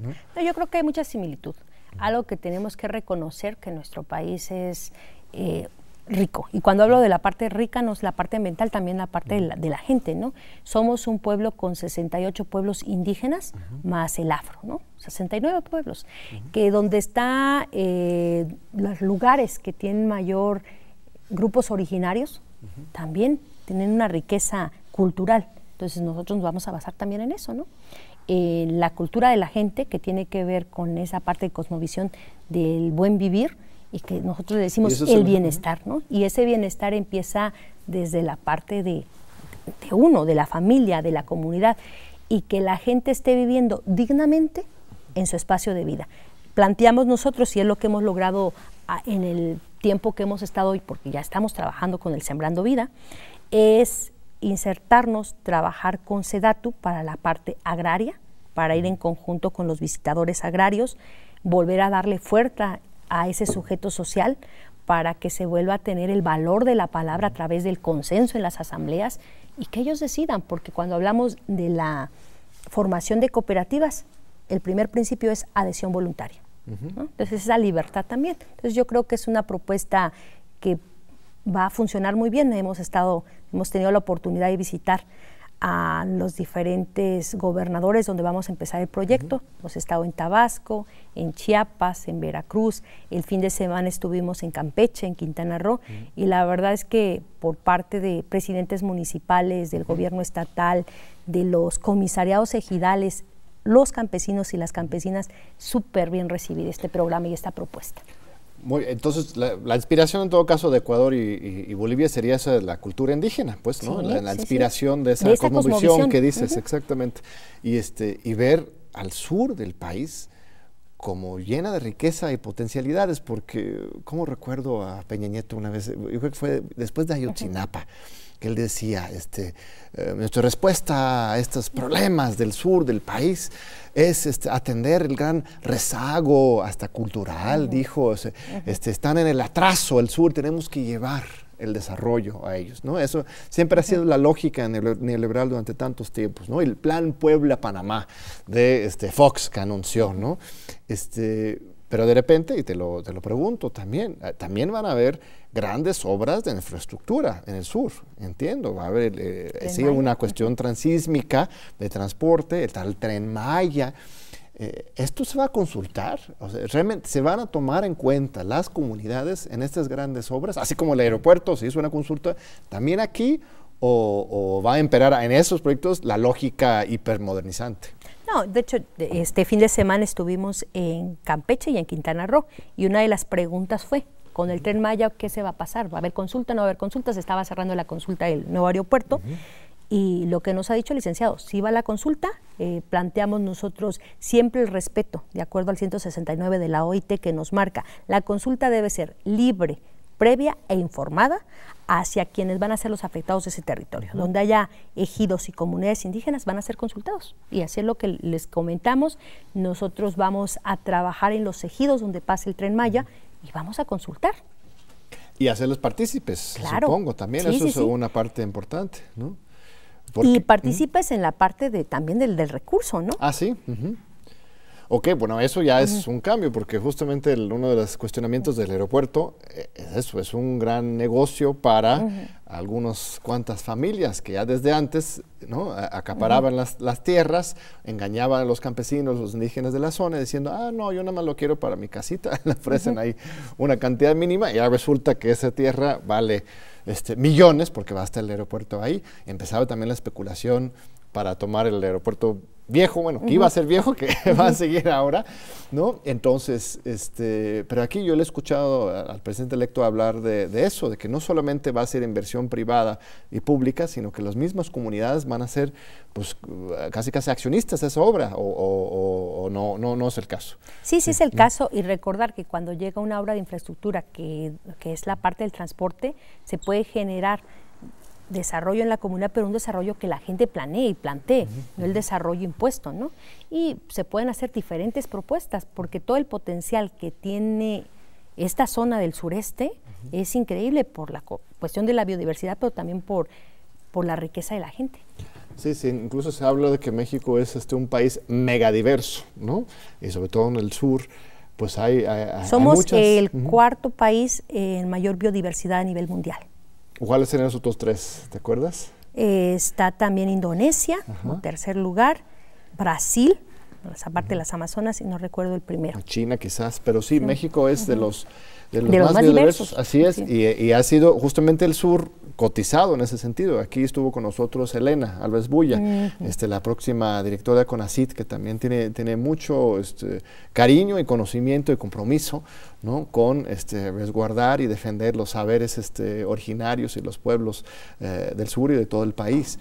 Speaker 3: yo creo que hay mucha similitud. Algo que tenemos que reconocer que nuestro país es eh, rico. Y cuando hablo de la parte rica, no es la parte ambiental, también la parte de la, gente, ¿no? Somos un pueblo con 68 pueblos indígenas, más el afro, ¿no? 69 pueblos, que donde están eh, los lugares que tienen mayor grupos originarios, también tienen una riqueza cultural. Entonces nosotros nos vamos a basar también en eso, ¿no? la cultura de la gente, que tiene que ver con esa parte de cosmovisión del buen vivir, y que nosotros le decimos el bienestar, ¿no? Y ese bienestar empieza desde la parte de, uno, de la familia, de la comunidad, y que la gente esté viviendo dignamente en su espacio de vida. Planteamos nosotros, y es lo que hemos logrado ah, en el tiempo que hemos estado hoy, porque ya estamos trabajando con el Sembrando Vida, es insertarnos, trabajar con SEDATU para la parte agraria, para ir en conjunto con los visitadores agrarios, volver a darle fuerza a ese sujeto social para que se vuelva a tener el valor de la palabra a través del consenso en las asambleas y que ellos decidan, porque cuando hablamos de la formación de cooperativas, el primer principio es adhesión voluntaria. es Entonces esa libertad también. Entonces yo creo que es una propuesta que va a funcionar muy bien. Hemos estado, hemos tenido la oportunidad de visitar a los diferentes gobernadores donde vamos a empezar el proyecto. Hemos estado en Tabasco, en Chiapas, en Veracruz. El fin de semana estuvimos en Campeche, en Quintana Roo. Y la verdad es que por parte de presidentes municipales, del gobierno estatal, de los comisariados ejidales, los campesinos y las campesinas súper bien recibir este programa y esta propuesta
Speaker 1: entonces, la, inspiración en todo caso de Ecuador y, Bolivia sería esa de la cultura indígena, pues, ¿no? la, inspiración de esa, de que dices, exactamente. Y, este, y ver al sur del país como llena de riqueza y potencialidades, porque, como recuerdo a Peña Nieto una vez, yo creo que fue después de Ayotzinapa que él decía, este, eh, nuestra respuesta a estos problemas del sur del país es este, atender el gran rezago hasta cultural, dijo, este, están en el atraso el sur, tenemos que llevar el desarrollo a ellos, ¿no? Eso siempre ha sido la lógica neoliberal durante tantos tiempos, ¿no? El plan Puebla-Panamá de este, Fox que anunció, ¿no? Este, pero de repente, y te lo, te lo pregunto también, ah, también van a haber grandes obras de infraestructura en el sur, entiendo. Va a haber eh, eh, una cuestión transísmica de transporte, el tal tren Maya. Eh, ¿Esto se va a consultar? ¿Realmente se van a tomar en cuenta las comunidades en estas grandes obras? Así como el aeropuerto se hizo una consulta, también aquí, o, va a emperar en esos proyectos la lógica hipermodernizante?
Speaker 3: No, de hecho, este fin de semana estuvimos en Campeche y en Quintana Roo y una de las preguntas fue, con el tren Maya, ¿qué se va a pasar? ¿Va a haber consulta? ¿No va a haber consulta? Se estaba cerrando la consulta del nuevo aeropuerto. Y lo que nos ha dicho el licenciado, si va la consulta, eh, planteamos nosotros siempre el respeto, de acuerdo al 169 de la OIT que nos marca. La consulta debe ser libre, previa e informada hacia quienes van a ser los afectados de ese territorio. Donde haya ejidos y comunidades indígenas van a ser consultados. Y así es lo que les comentamos. Nosotros vamos a trabajar en los ejidos donde pasa el tren Maya y vamos a consultar.
Speaker 1: Y los partícipes, supongo también. Eso es una parte importante, ¿no? y partícipes en la parte de, también del, recurso, ¿no? Ah, sí. Ok, bueno, eso ya es un cambio, porque justamente uno de los cuestionamientos del aeropuerto eh, es eso, es un gran negocio para algunos cuantas familias que ya desde antes ¿no? acaparaban las, tierras, engañaban a los campesinos, los indígenas de la zona, diciendo, ah, no, yo nada más lo quiero para mi casita, le ofrecen ahí una cantidad mínima y ahora resulta que esa tierra vale este, millones porque va hasta el aeropuerto ahí. Empezaba también la especulación para tomar el aeropuerto viejo, bueno, que iba a ser viejo, que va a seguir ahora, ¿no? Entonces, este, pero aquí yo le he escuchado al presidente electo hablar de, eso, de que no solamente va a ser inversión privada y pública, sino que las mismas comunidades van a ser, pues, casi casi accionistas de esa obra, o, no, no, no es el caso. Sí, sí es el caso,
Speaker 3: y recordar que cuando llega una obra de infraestructura, que, que es la parte del transporte, se puede generar desarrollo en la comunidad, pero un desarrollo que la gente planee y plantee, no el desarrollo impuesto, ¿no? Y se pueden hacer diferentes propuestas, porque todo el potencial que tiene esta zona del sureste es increíble por la cuestión de la biodiversidad, pero también por, por la riqueza de la gente.
Speaker 1: Sí, sí, incluso se habla de que México es este, un país megadiverso, ¿no? Y sobre todo en el sur, pues hay... hay Somos el cuarto
Speaker 3: país en mayor biodiversidad a nivel mundial.
Speaker 1: ¿Cuáles serían los otros tres? ¿Te acuerdas?
Speaker 3: Eh, está también Indonesia, en tercer lugar, Brasil, aparte de las Amazonas, y no recuerdo el primero.
Speaker 1: China quizás, pero sí, México es de los, más, diversos, así es, y ha sido justamente el sur cotizado en ese sentido. Aquí estuvo con nosotros Elena Alves Bulla, este, la próxima directora de CONACIT, que también tiene, mucho este, cariño y conocimiento y compromiso con este, resguardar y defender los saberes originarios y los pueblos eh, del sur y de todo el país.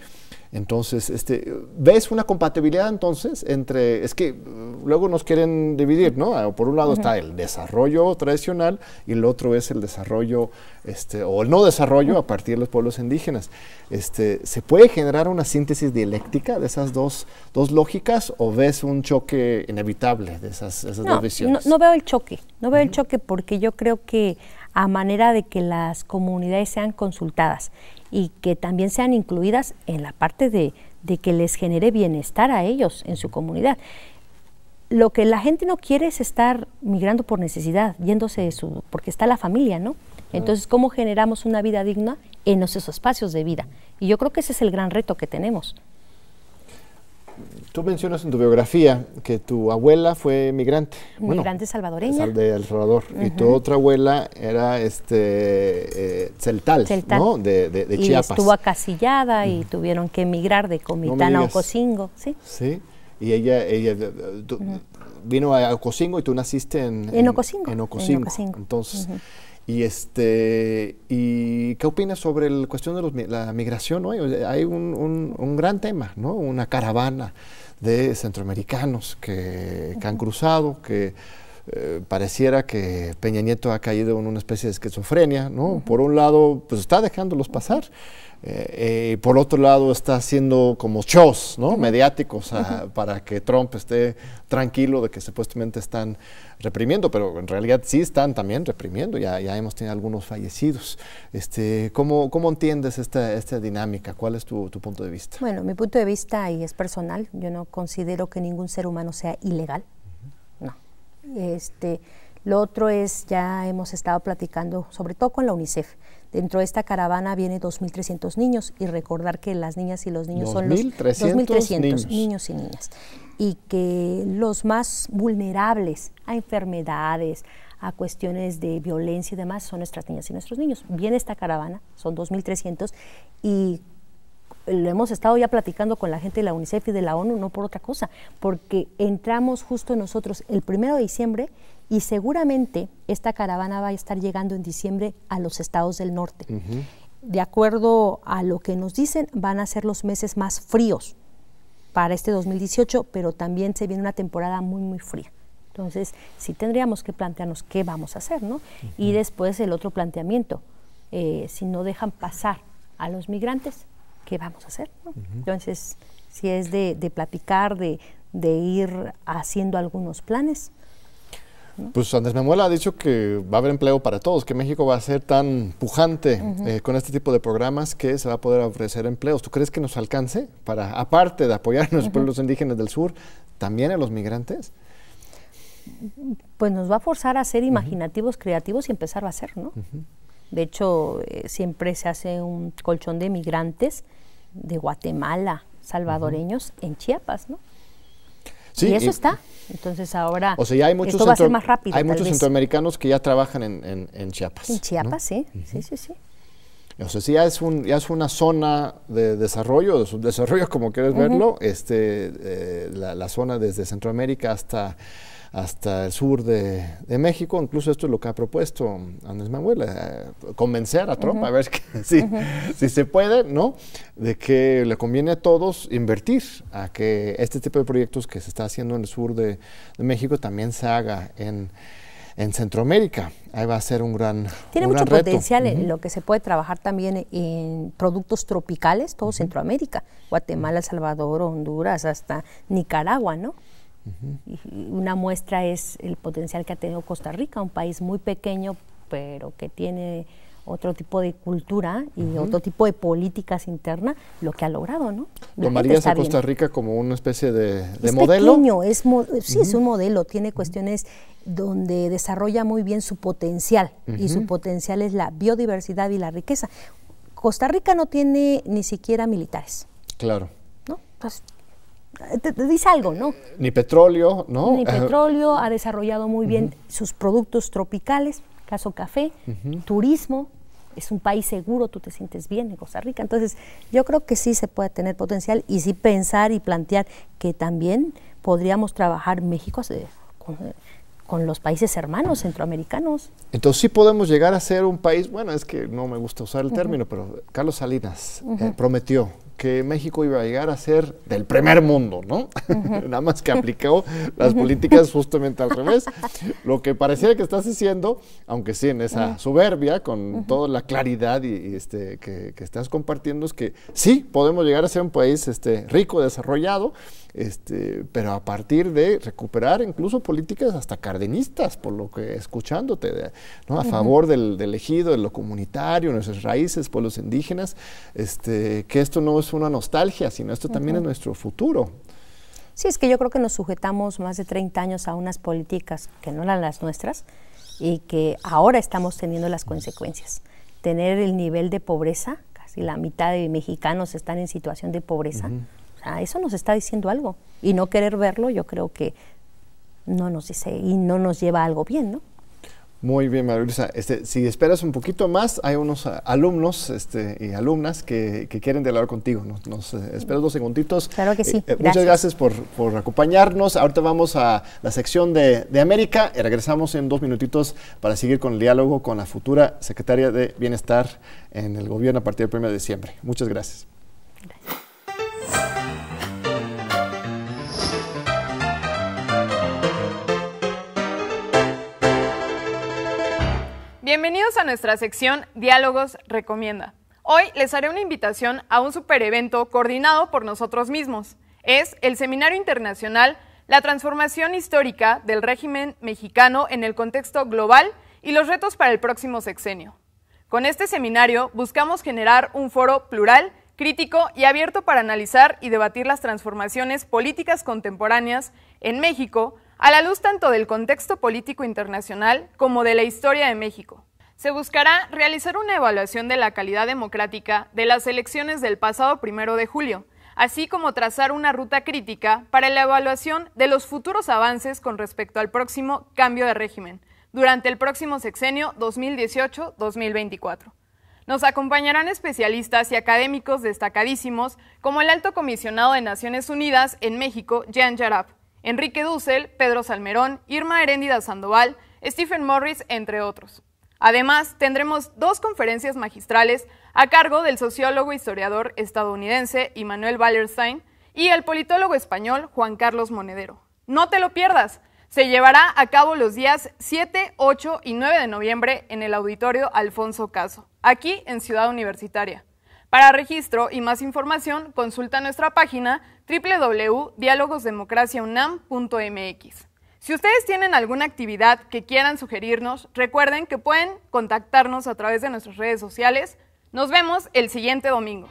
Speaker 1: Entonces, este, ¿ves una compatibilidad entonces entre, es que uh, luego nos quieren dividir, ¿no? Ah, por un lado está el desarrollo tradicional y el otro es el desarrollo, este, o el no desarrollo a partir de los pueblos indígenas. Este, ¿Se puede generar una síntesis dialéctica de esas dos, dos lógicas o ves un choque inevitable de esas, dos visiones? No,
Speaker 3: veo el choque, no veo el choque porque yo creo que a manera de que las comunidades sean consultadas y que también sean incluidas en la parte de, que les genere bienestar a ellos en su comunidad. Lo que la gente no quiere es estar migrando por necesidad, yéndose de su, porque está la familia, ¿no? Entonces, ¿cómo generamos una vida digna en esos espacios de vida? Y yo creo que ese es el gran reto que tenemos,
Speaker 1: Tú mencionas en tu biografía que tu abuela fue migrante. Migrante
Speaker 3: salvadoreña.
Speaker 1: De El Salvador. Y tu otra abuela era este eh, Celtal, De, de, Estuvo
Speaker 3: acasillada y tuvieron que emigrar de Comitán a Ocosingo. Sí.
Speaker 1: Sí. Y ella, ella vino a Ocosingo y tú naciste en, en, Ocosingo. En Ocosingo. Entonces. Y este, ¿y qué opinas sobre la cuestión de la migración hoy? Hay un, un, gran tema, ¿no? Una caravana de centroamericanos que, han cruzado, que eh, pareciera que Peña Nieto ha caído en una especie de esquizofrenia, ¿no? Por un lado, pues está dejándolos pasar, eh, eh por otro lado, está haciendo como shows mediáticos ah, para que Trump esté tranquilo de que supuestamente están reprimiendo, pero en realidad sí están también reprimiendo. Ya, ya hemos tenido algunos fallecidos. Este, ¿cómo, cómo entiendes esta, esta dinámica? ¿Cuál es tu, punto de vista?
Speaker 3: Bueno, mi punto de vista y es personal. Yo no considero que ningún ser humano sea ilegal. No. Este, lo otro es, ya hemos estado platicando, sobre todo con la UNICEF Dentro de esta caravana viene 2.300 niños y recordar que las niñas y los niños son los 2.300 niños. niños y niñas y que los más vulnerables a enfermedades, a cuestiones de violencia y demás son nuestras niñas y nuestros niños. Viene esta caravana, son 2.300 y lo hemos estado ya platicando con la gente de la UNICEF y de la ONU, no por otra cosa, porque entramos justo nosotros el primero de diciembre y seguramente esta caravana va a estar llegando en diciembre a los estados del norte. De acuerdo a lo que nos dicen, van a ser los meses más fríos para este 2018, pero también se viene una temporada muy, muy fría. Entonces, si tendríamos que plantearnos qué vamos a hacer, ¿no? Y después el otro planteamiento, eh, si no dejan pasar a los migrantes, ¿qué vamos a hacer? Entonces, si es de, de platicar, de, ir haciendo algunos planes,
Speaker 1: pues Andrés Manuel ha dicho que va a haber empleo para todos, que México va a ser tan pujante eh, con este tipo de programas que se va a poder ofrecer empleos. ¿Tú crees que nos alcance para, aparte de apoyar a los pueblos indígenas del sur, también a los migrantes?
Speaker 3: Pues nos va a forzar a ser imaginativos, creativos y empezar a ser, ¿no? De hecho, eh, siempre se hace un colchón de migrantes de Guatemala, salvadoreños, en Chiapas, ¿no?
Speaker 1: Sí, y eso está.
Speaker 3: Entonces ahora o hay muchos esto va a ser más rápido. Hay muchos
Speaker 1: centroamericanos que ya trabajan en, Chiapas.
Speaker 3: En Chiapas, sí. sí, sí,
Speaker 1: O sea, sí ya es, un, ya es una zona de desarrollo, de subdesarrollo, como quieres verlo, este, eh, la zona desde Centroamérica hasta hasta el sur de, México. Incluso esto es lo que ha propuesto Andrés Manuel, eh, convencer a Trump, a ver si, si se puede, ¿no? De que le conviene a todos invertir a que este tipo de proyectos que se está haciendo en el sur de, México también se haga en, en Centroamérica. Ahí va a ser un gran Tiene mucho potencial en eh, lo
Speaker 3: que se puede trabajar también en productos tropicales, todo Centroamérica, Guatemala, El Salvador, Honduras, hasta Nicaragua, ¿no? Una muestra es el potencial que ha tenido Costa Rica, un país muy pequeño, pero que tiene otro tipo de cultura y otro tipo de políticas internas, lo que ha logrado, ¿no? Lo ¿Tomarías a Costa
Speaker 1: Rica como una especie de, de es modelo?
Speaker 3: Pequeño, es sí, es un modelo, tiene cuestiones donde desarrolla muy bien su potencial y su potencial es la biodiversidad y la riqueza. Costa Rica no tiene ni siquiera militares. Claro. ¿no? te, dice algo, ¿no?
Speaker 1: Ni petróleo, ¿no? Ni petróleo,
Speaker 3: ha desarrollado muy bien sus productos tropicales, caso café, turismo, es un país seguro, tú te sientes bien en Costa Rica. Entonces, yo creo que sí se puede tener potencial y sí pensar y plantear que también podríamos trabajar México con, los países hermanos centroamericanos.
Speaker 1: Entonces, sí podemos llegar a ser un país, bueno, es que no me gusta usar el término, pero Carlos Salinas eh, prometió que México iba a llegar a ser del primer mundo, ¿no? Nada más que aplicó las políticas justamente al revés. Lo que parecía que estás diciendo, aunque sí en esa soberbia, con toda la claridad y este, que, que, estás compartiendo, es que sí, podemos llegar a ser un país este, rico, desarrollado, este, pero a partir de recuperar incluso políticas hasta cardenistas, por lo que escuchándote, a favor del, elegido, de lo comunitario, nuestras raíces, pueblos indígenas, este, que esto no es una nostalgia, sino esto también es nuestro futuro.
Speaker 3: Sí, es que yo creo que nos sujetamos más de 30 años a unas políticas que no eran las nuestras y que ahora estamos teniendo las consecuencias. Tener el nivel de pobreza, casi la mitad de mexicanos están en situación de pobreza eso nos está diciendo algo. Y no querer verlo, yo creo que no nos dice y no nos lleva a algo bien, ¿no?
Speaker 1: Muy bien, María este, si esperas un poquito más, hay unos eh, alumnos este, y alumnas que, que, quieren dialogar contigo. Nos, eh, esperas dos segunditos. Claro que sí. Eh, muchas gracias por, acompañarnos. Ahorita vamos a la sección de, de, América y regresamos en dos minutitos para seguir con el diálogo con la futura secretaria de Bienestar en el gobierno a partir del 1 de diciembre. Muchas gracias. gracias.
Speaker 4: Bienvenidos a nuestra sección Diálogos Recomienda. Hoy les haré una invitación a un superevento coordinado por nosotros mismos. Es el Seminario Internacional La Transformación Histórica del Régimen Mexicano en el Contexto Global y los Retos para el Próximo Sexenio. Con este seminario buscamos generar un foro plural, crítico y abierto para analizar y debatir las transformaciones políticas contemporáneas en México a la luz tanto del contexto político internacional como de la historia de México. Se buscará realizar una evaluación de la calidad democrática de las elecciones del pasado primero de julio, así como trazar una ruta crítica para la evaluación de los futuros avances con respecto al próximo cambio de régimen durante el próximo sexenio 2018-2024. Nos acompañarán especialistas y académicos destacadísimos como el alto comisionado de Naciones Unidas en México, Jean Jarab, Enrique Dussel, Pedro Salmerón, Irma Heréndida Sandoval, Stephen Morris, entre otros. Además, tendremos dos conferencias magistrales a cargo del sociólogo historiador estadounidense Immanuel Wallerstein y el politólogo español Juan Carlos Monedero. No te lo pierdas. Se llevará a cabo los días 7, 8 y 9 de noviembre en el auditorio Alfonso Caso, aquí en Ciudad Universitaria. Para registro y más información, consulta nuestra página www.dialogosdemocraciaunam.mx. Si ustedes tienen alguna actividad que quieran sugerirnos, recuerden que pueden contactarnos a través de nuestras redes sociales. Nos vemos el siguiente domingo.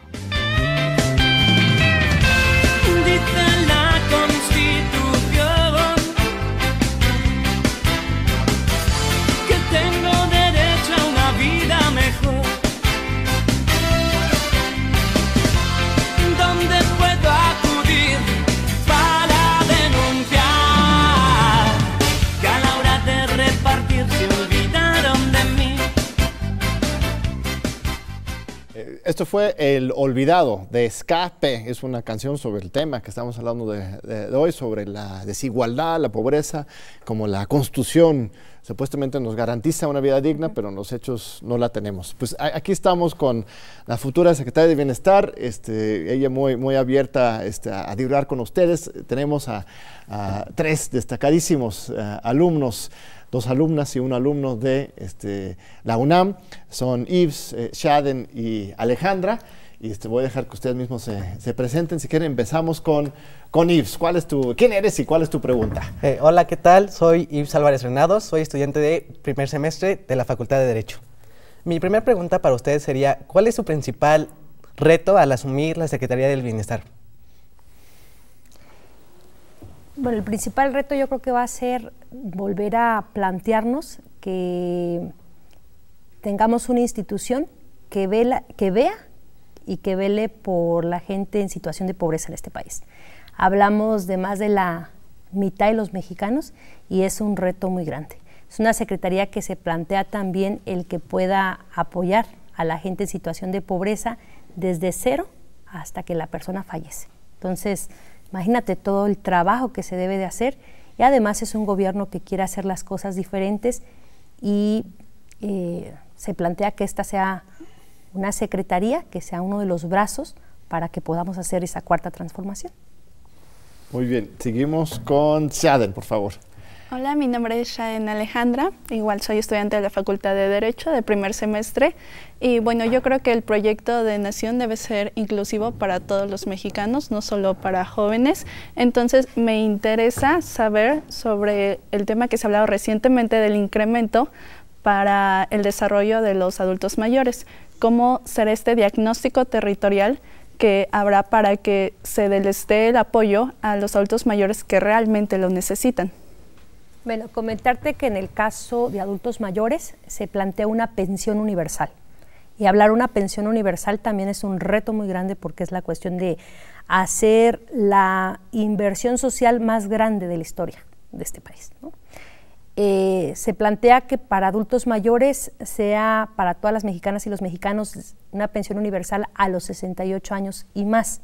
Speaker 1: Esto fue El Olvidado de Escape. Es una canción sobre el tema que estamos hablando de, hoy, sobre la desigualdad, la pobreza, como la constitución supuestamente nos garantiza una vida digna, pero en los hechos no la tenemos. Pues aquí estamos con la futura secretaria de Bienestar, este, ella muy, muy abierta este, a, dialogar con ustedes. Tenemos a, tres destacadísimos eh, alumnos dos alumnas y un alumno de este, la UNAM, son Yves, eh, Shaden y Alejandra. Y este, voy a dejar que ustedes mismos se, presenten. Si quieren, empezamos con, con Yves. ¿Cuál es tu, ¿Quién eres y cuál es
Speaker 2: tu pregunta? Eh, hola, ¿qué tal? Soy Yves Álvarez Renados, soy estudiante de primer semestre de la Facultad de Derecho. Mi primera pregunta para ustedes sería, ¿cuál es su principal reto al asumir la Secretaría del Bienestar?
Speaker 3: Bueno, el principal reto yo creo que va a ser volver a plantearnos que tengamos una institución que, que vea y que vele por la gente en situación de pobreza en este país. Hablamos de más de la mitad de los mexicanos y es un reto muy grande. Es una secretaría que se plantea también el que pueda apoyar a la gente en situación de pobreza desde cero hasta que la persona fallece. Entonces, Imagínate todo el trabajo que se debe de hacer y además es un gobierno que quiere hacer las cosas diferentes y eh, se plantea que esta sea una secretaría, que sea uno de los brazos para que podamos hacer esa cuarta transformación.
Speaker 1: Muy bien, seguimos con Seaden, por favor.
Speaker 4: Hola, mi nombre es Shaen Alejandra, igual soy estudiante de la Facultad de Derecho de primer semestre y bueno, yo creo que el proyecto de Nación debe ser inclusivo para todos los mexicanos, no solo para jóvenes, entonces me interesa saber sobre el tema que se ha hablado recientemente del incremento para el desarrollo de los adultos mayores, cómo será este diagnóstico territorial que habrá para que se les dé el apoyo a los adultos mayores que realmente lo necesitan.
Speaker 3: Bueno, comentarte que en el caso de adultos mayores se plantea una pensión universal. Y hablar una pensión universal también es un reto muy grande porque es la cuestión de hacer la inversión social más grande de la historia de este país. Eh, se plantea que para adultos mayores sea para todas las mexicanas y los mexicanos una pensión universal a los 68 años y más.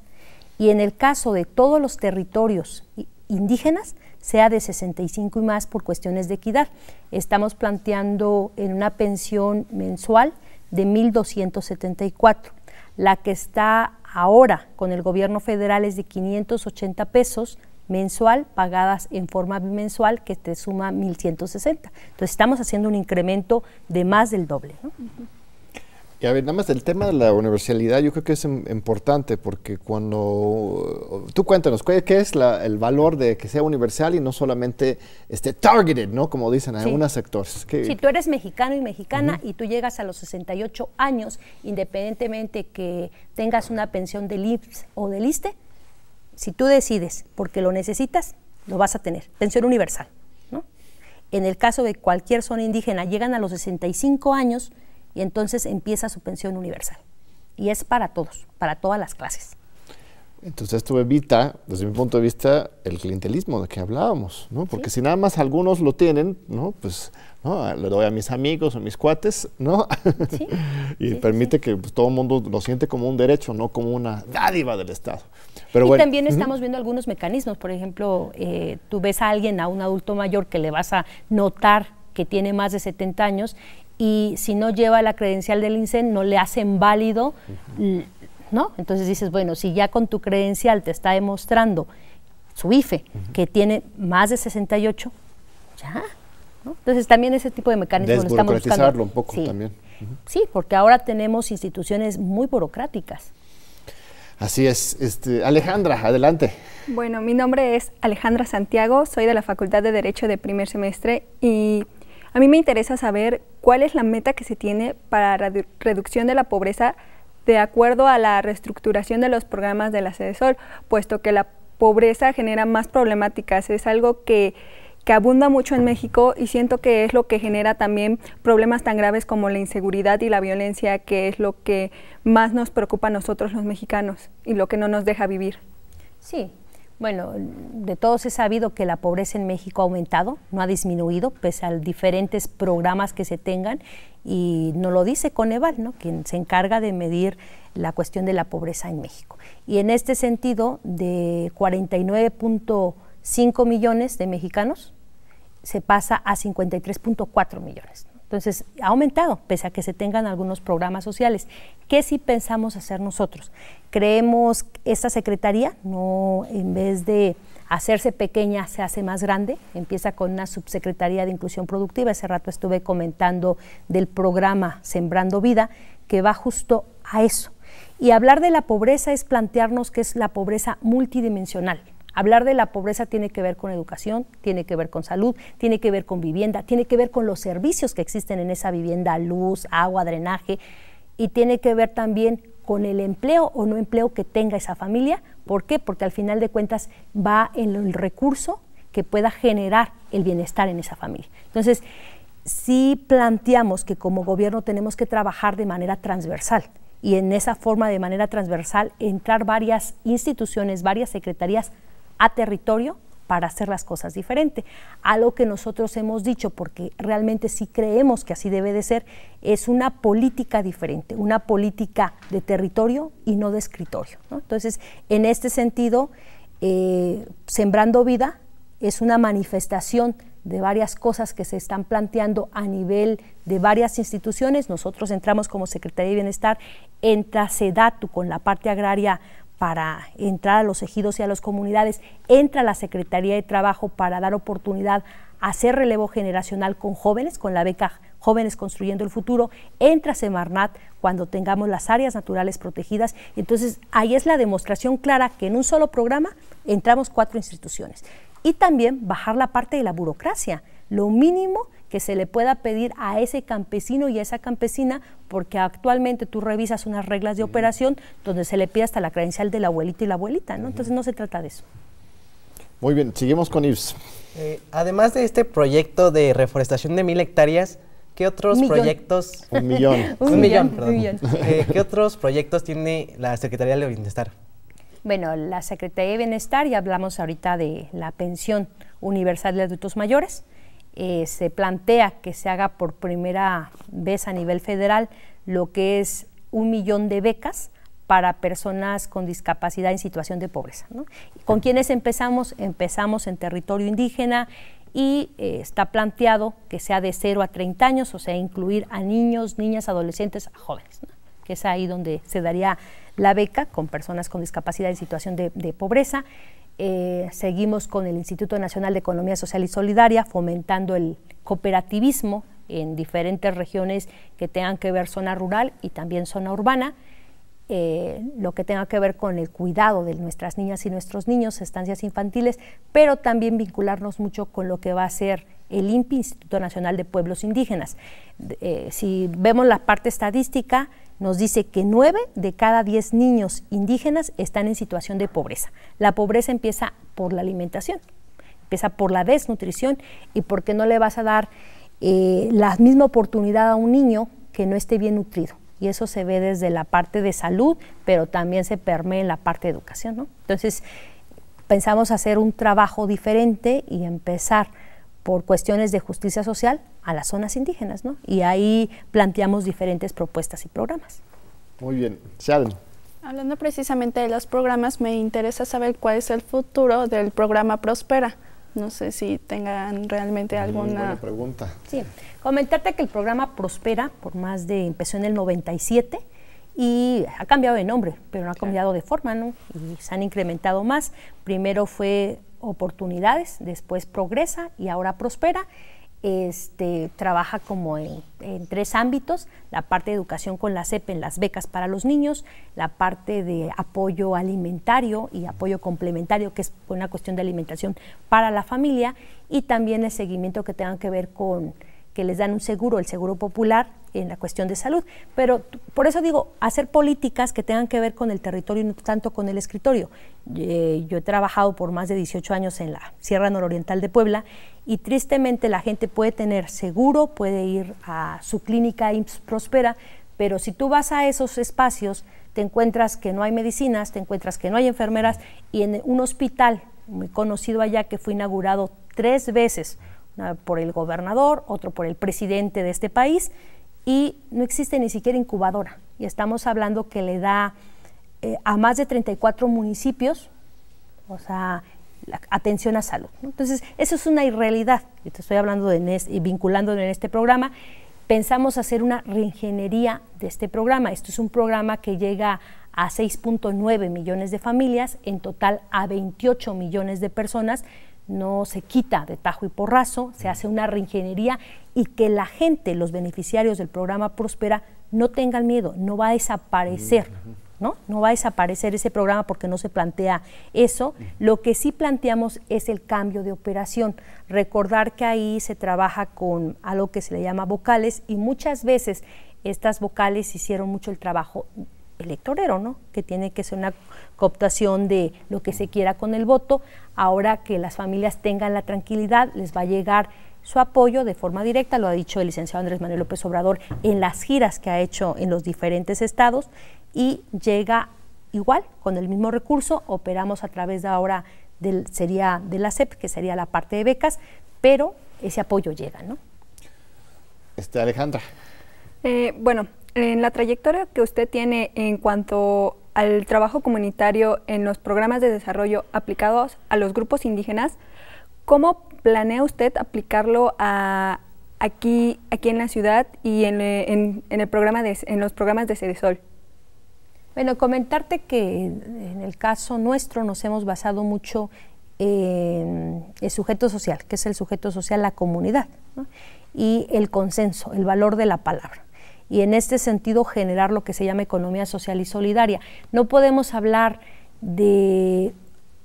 Speaker 3: Y en el caso de todos los territorios indígenas, sea de 65 y más por cuestiones de equidad. Estamos planteando en una pensión mensual de 1.274. La que está ahora con el gobierno federal es de 580 pesos mensual pagadas en forma bimensual que te suma 1.160. Entonces estamos haciendo un incremento de más del doble.
Speaker 1: Y a ver, nada más del tema de la universalidad yo creo que es importante porque cuando... Tú cuéntanos, ¿qué, es el valor de que sea universal y no solamente esté targeted, ¿no? Como dicen algunos sectores. Si tú
Speaker 3: eres mexicano y mexicana y tú llegas a los 68 años, independientemente que tengas una pensión del lips o del ISTE, si tú decides porque lo necesitas, lo vas a tener. Pensión universal, En el caso de cualquier zona indígena, llegan a los 65 años y entonces empieza su pensión universal. Y es para todos, para todas las
Speaker 1: clases. Entonces esto evita, desde mi punto de vista, el clientelismo de que hablábamos, ¿no? Porque si nada más algunos lo tienen, ¿no? Pues, ¿no? Le doy a mis amigos o mis cuates, ¿no? y permite que pues, todo el mundo lo siente como un derecho, no como una dádiva del Estado. Pero y bueno. también estamos
Speaker 3: viendo algunos mecanismos. Por ejemplo, eh, tú ves a alguien, a un adulto mayor, que le vas a notar que tiene más de 70 años y si no lleva la credencial del INSEN no le hacen válido, ¿no? Entonces dices, bueno, si ya con tu credencial te está demostrando su IFE, que tiene más de 68, ya. Entonces también ese tipo de mecanismos estamos
Speaker 1: un poco sí. también.
Speaker 3: Sí, porque ahora tenemos instituciones muy burocráticas.
Speaker 1: Así es. Este, Alejandra, adelante.
Speaker 3: Bueno, mi nombre es Alejandra Santiago, soy de la Facultad de Derecho de primer semestre y a mí me interesa saber cuál es la meta que se tiene para la reducción de la pobreza de acuerdo a la reestructuración de los programas del la Sol, puesto que la pobreza genera más problemáticas. Es algo que, que abunda mucho en México y siento que es lo que genera también problemas tan graves como la inseguridad y la violencia, que es lo que más nos preocupa a nosotros los mexicanos y lo que no nos deja vivir. Sí, bueno, de todos es sabido que la pobreza en México ha aumentado, no ha disminuido, pese a diferentes programas que se tengan, y no lo dice Coneval, ¿no? quien se encarga de medir la cuestión de la pobreza en México. Y en este sentido, de 49.5 millones de mexicanos, se pasa a 53.4 millones. Entonces, ha aumentado, pese a que se tengan algunos programas sociales. ¿Qué sí pensamos hacer nosotros? Creemos esta secretaría, no en vez de hacerse pequeña, se hace más grande. Empieza con una subsecretaría de inclusión productiva. Ese rato estuve comentando del programa Sembrando Vida, que va justo a eso. Y hablar de la pobreza es plantearnos que es la pobreza multidimensional Hablar de la pobreza tiene que ver con educación, tiene que ver con salud, tiene que ver con vivienda, tiene que ver con los servicios que existen en esa vivienda, luz, agua, drenaje, y tiene que ver también con el empleo o no empleo que tenga esa familia. ¿Por qué? Porque al final de cuentas va en el recurso que pueda generar el bienestar en esa familia. Entonces, si planteamos que como gobierno tenemos que trabajar de manera transversal y en esa forma de manera transversal entrar varias instituciones, varias secretarías a territorio para hacer las cosas diferente. Algo que nosotros hemos dicho, porque realmente sí creemos que así debe de ser, es una política diferente, una política de territorio y no de escritorio. Entonces, en este sentido, eh, Sembrando Vida es una manifestación de varias cosas que se están planteando a nivel de varias instituciones. Nosotros entramos como Secretaría de Bienestar en Trasedato con la parte agraria para entrar a los ejidos y a las comunidades, entra la Secretaría de Trabajo para dar oportunidad a hacer relevo generacional con jóvenes, con la beca Jóvenes Construyendo el Futuro, entra Semarnat cuando tengamos las áreas naturales protegidas. Entonces, ahí es la demostración clara que en un solo programa entramos cuatro instituciones. Y también bajar la parte de la burocracia. Lo mínimo que se le pueda pedir a ese campesino y a esa campesina, porque actualmente tú revisas unas reglas de operación donde se le pide hasta la credencial del abuelito y la abuelita, ¿no? Entonces no se trata de eso.
Speaker 2: Muy
Speaker 1: bien, seguimos con
Speaker 2: Ives. Eh, además de este proyecto de reforestación de mil hectáreas, ¿qué otros proyectos? Un millón. un, millón, perdón. Eh, ¿Qué otros proyectos tiene la Secretaría de Bienestar?
Speaker 3: Bueno, la Secretaría de Bienestar, ya hablamos ahorita de la pensión universal de adultos mayores. Eh, se plantea que se haga por primera vez a nivel federal lo que es un millón de becas para personas con discapacidad en situación de pobreza. ¿Con quienes empezamos? Empezamos en territorio indígena y eh, está planteado que sea de 0 a 30 años, o sea, incluir a niños, niñas, adolescentes, jóvenes, que es ahí donde se daría la beca con personas con discapacidad en situación de pobreza. Eh, seguimos con el Instituto Nacional de Economía Social y Solidaria, fomentando el cooperativismo en diferentes regiones que tengan que ver zona rural y también zona urbana. Eh, lo que tenga que ver con el cuidado de nuestras niñas y nuestros niños, estancias infantiles, pero también vincularnos mucho con lo que va a ser el INPI, Instituto Nacional de Pueblos Indígenas. Eh, si vemos la parte estadística, nos dice que 9 de cada 10 niños indígenas están en situación de pobreza. La pobreza empieza por la alimentación, empieza por la desnutrición y porque no le vas a dar eh, la misma oportunidad a un niño que no esté bien nutrido. Y eso se ve desde la parte de salud, pero también se permea en la parte de educación. Entonces, pensamos hacer un trabajo diferente y empezar por cuestiones de justicia social a las zonas indígenas, ¿no? Y ahí planteamos diferentes propuestas y
Speaker 1: programas. Muy bien, Sharon.
Speaker 4: Hablando precisamente de los programas, me interesa saber cuál es el futuro del programa Prospera. No sé
Speaker 3: si tengan realmente alguna Muy pregunta. Sí, comentarte que el programa Prospera, por más de empezó en el 97 y ha cambiado de nombre, pero no ha cambiado de forma, ¿no? Y se han incrementado más. Primero fue oportunidades, después progresa y ahora prospera. Este, trabaja como en, en, tres ámbitos, la parte de educación con la CEP e en las becas para los niños, la parte de apoyo alimentario y apoyo complementario, que es una cuestión de alimentación para la familia, y también el seguimiento que tenga que ver con que les dan un seguro, el seguro popular, en la cuestión de salud. Pero por eso digo, hacer políticas que tengan que ver con el territorio y no tanto con el escritorio. Eh, yo he trabajado por más de 18 años en la Sierra Nororiental de Puebla y tristemente la gente puede tener seguro, puede ir a su clínica IMSS Prospera, pero si tú vas a esos espacios, te encuentras que no hay medicinas, te encuentras que no hay enfermeras y en un hospital muy conocido allá que fue inaugurado tres veces Ah, por el gobernador, otro por el presidente de este país, y no existe ni siquiera incubadora. Y estamos hablando que le da eh, a más de 34 municipios, o sea, atención a salud. Entonces, eso es una irrealidad. Yo te estoy hablando de vinculándolo en este programa. Pensamos hacer una reingeniería de este programa. Esto es un programa que llega a 6.9 millones de familias, en total a 28 millones de personas no se quita de tajo y porrazo, se hace una reingeniería y que la gente, los beneficiarios del programa Prospera, no tengan miedo, no va a desaparecer. ¿No? ¿no? va a desaparecer ese programa porque no se plantea eso. Lo que sí planteamos es el cambio de operación. Recordar que ahí se trabaja con algo que se le llama vocales y muchas veces estas vocales hicieron mucho el trabajo electorero, ¿no? Que tiene que ser una cooptación de lo que se quiera con el voto. Ahora que las familias tengan la tranquilidad, les va a llegar su apoyo de forma directa, lo ha dicho el licenciado Andrés Manuel López Obrador en las giras que ha hecho en los diferentes estados y llega igual con el mismo recurso, operamos a través de ahora del sería de la CEP, que sería la parte de becas, pero ese apoyo llega, ¿no?
Speaker 1: Este Alejandra.
Speaker 3: Eh, bueno, en la trayectoria que usted tiene en cuanto al trabajo comunitario en los programas de desarrollo aplicados a los grupos indígenas, ¿cómo planea usted aplicarlo a, aquí, aquí en la ciudad y en, eh, el programa en los programas de CedeSol? Bueno, comentarte que en el caso nuestro nos hemos basado mucho en el sujeto social, que es el sujeto social, la comunidad, y el consenso, el valor de la palabra y en este sentido generar lo que se llama economía social y solidaria. No podemos hablar de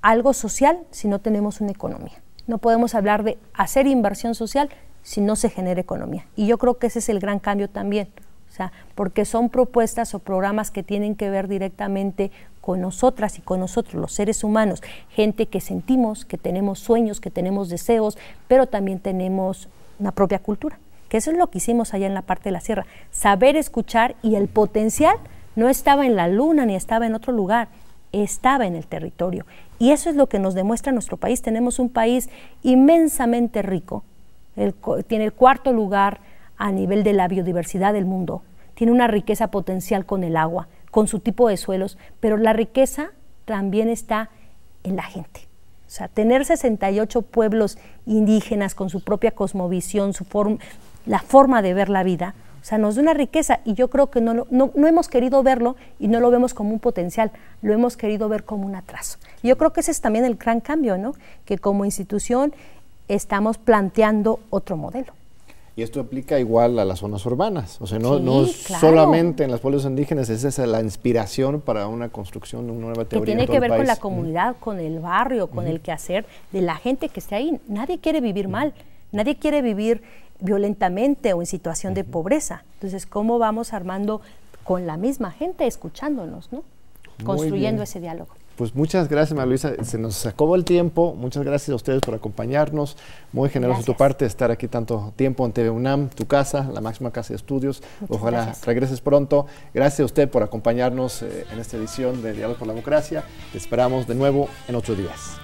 Speaker 3: algo social si no tenemos una economía. No podemos hablar de hacer inversión social si no se genera economía. Y yo creo que ese es el gran cambio también. O sea, porque son propuestas o programas que tienen que ver directamente con nosotras y con nosotros, los seres humanos, gente que sentimos, que tenemos sueños, que tenemos deseos, pero también tenemos una propia cultura que eso es lo que hicimos allá en la parte de la sierra, saber escuchar y el potencial no estaba en la luna ni estaba en otro lugar, estaba en el territorio. Y eso es lo que nos demuestra nuestro país. Tenemos un país inmensamente rico, tiene el cuarto lugar a nivel de la biodiversidad del mundo, tiene una riqueza potencial con el agua, con su tipo de suelos, pero la riqueza también está en la gente. O sea, tener 68 pueblos indígenas con su propia cosmovisión, su forma, la forma de ver la vida, o sea, nos da una riqueza y yo creo que no, no, hemos querido verlo y no lo vemos como un potencial, lo hemos querido ver como un atraso. yo creo que ese es también el gran cambio, ¿no? Que como institución estamos planteando otro modelo.
Speaker 1: Y esto aplica igual a las zonas urbanas, o sea, no, solamente en las pueblos indígenas, esa es la inspiración para una construcción de una nueva teoría. Que tiene que ver con la comunidad,
Speaker 3: con el barrio, con el quehacer de la gente que está ahí. Nadie quiere vivir mal, nadie quiere vivir violentamente o en situación de pobreza. Entonces, ¿cómo vamos armando con la misma gente, escuchándonos, construyendo ese diálogo?
Speaker 1: Pues muchas gracias, María Luisa. Se nos acabó el tiempo. Muchas gracias a ustedes por acompañarnos. Muy generoso de tu parte estar aquí tanto tiempo en TV UNAM, tu casa, la máxima casa de estudios. Ojalá regreses pronto. Gracias a usted por acompañarnos eh, en esta edición de Diálogo por la Democracia. Te esperamos de nuevo en ocho días.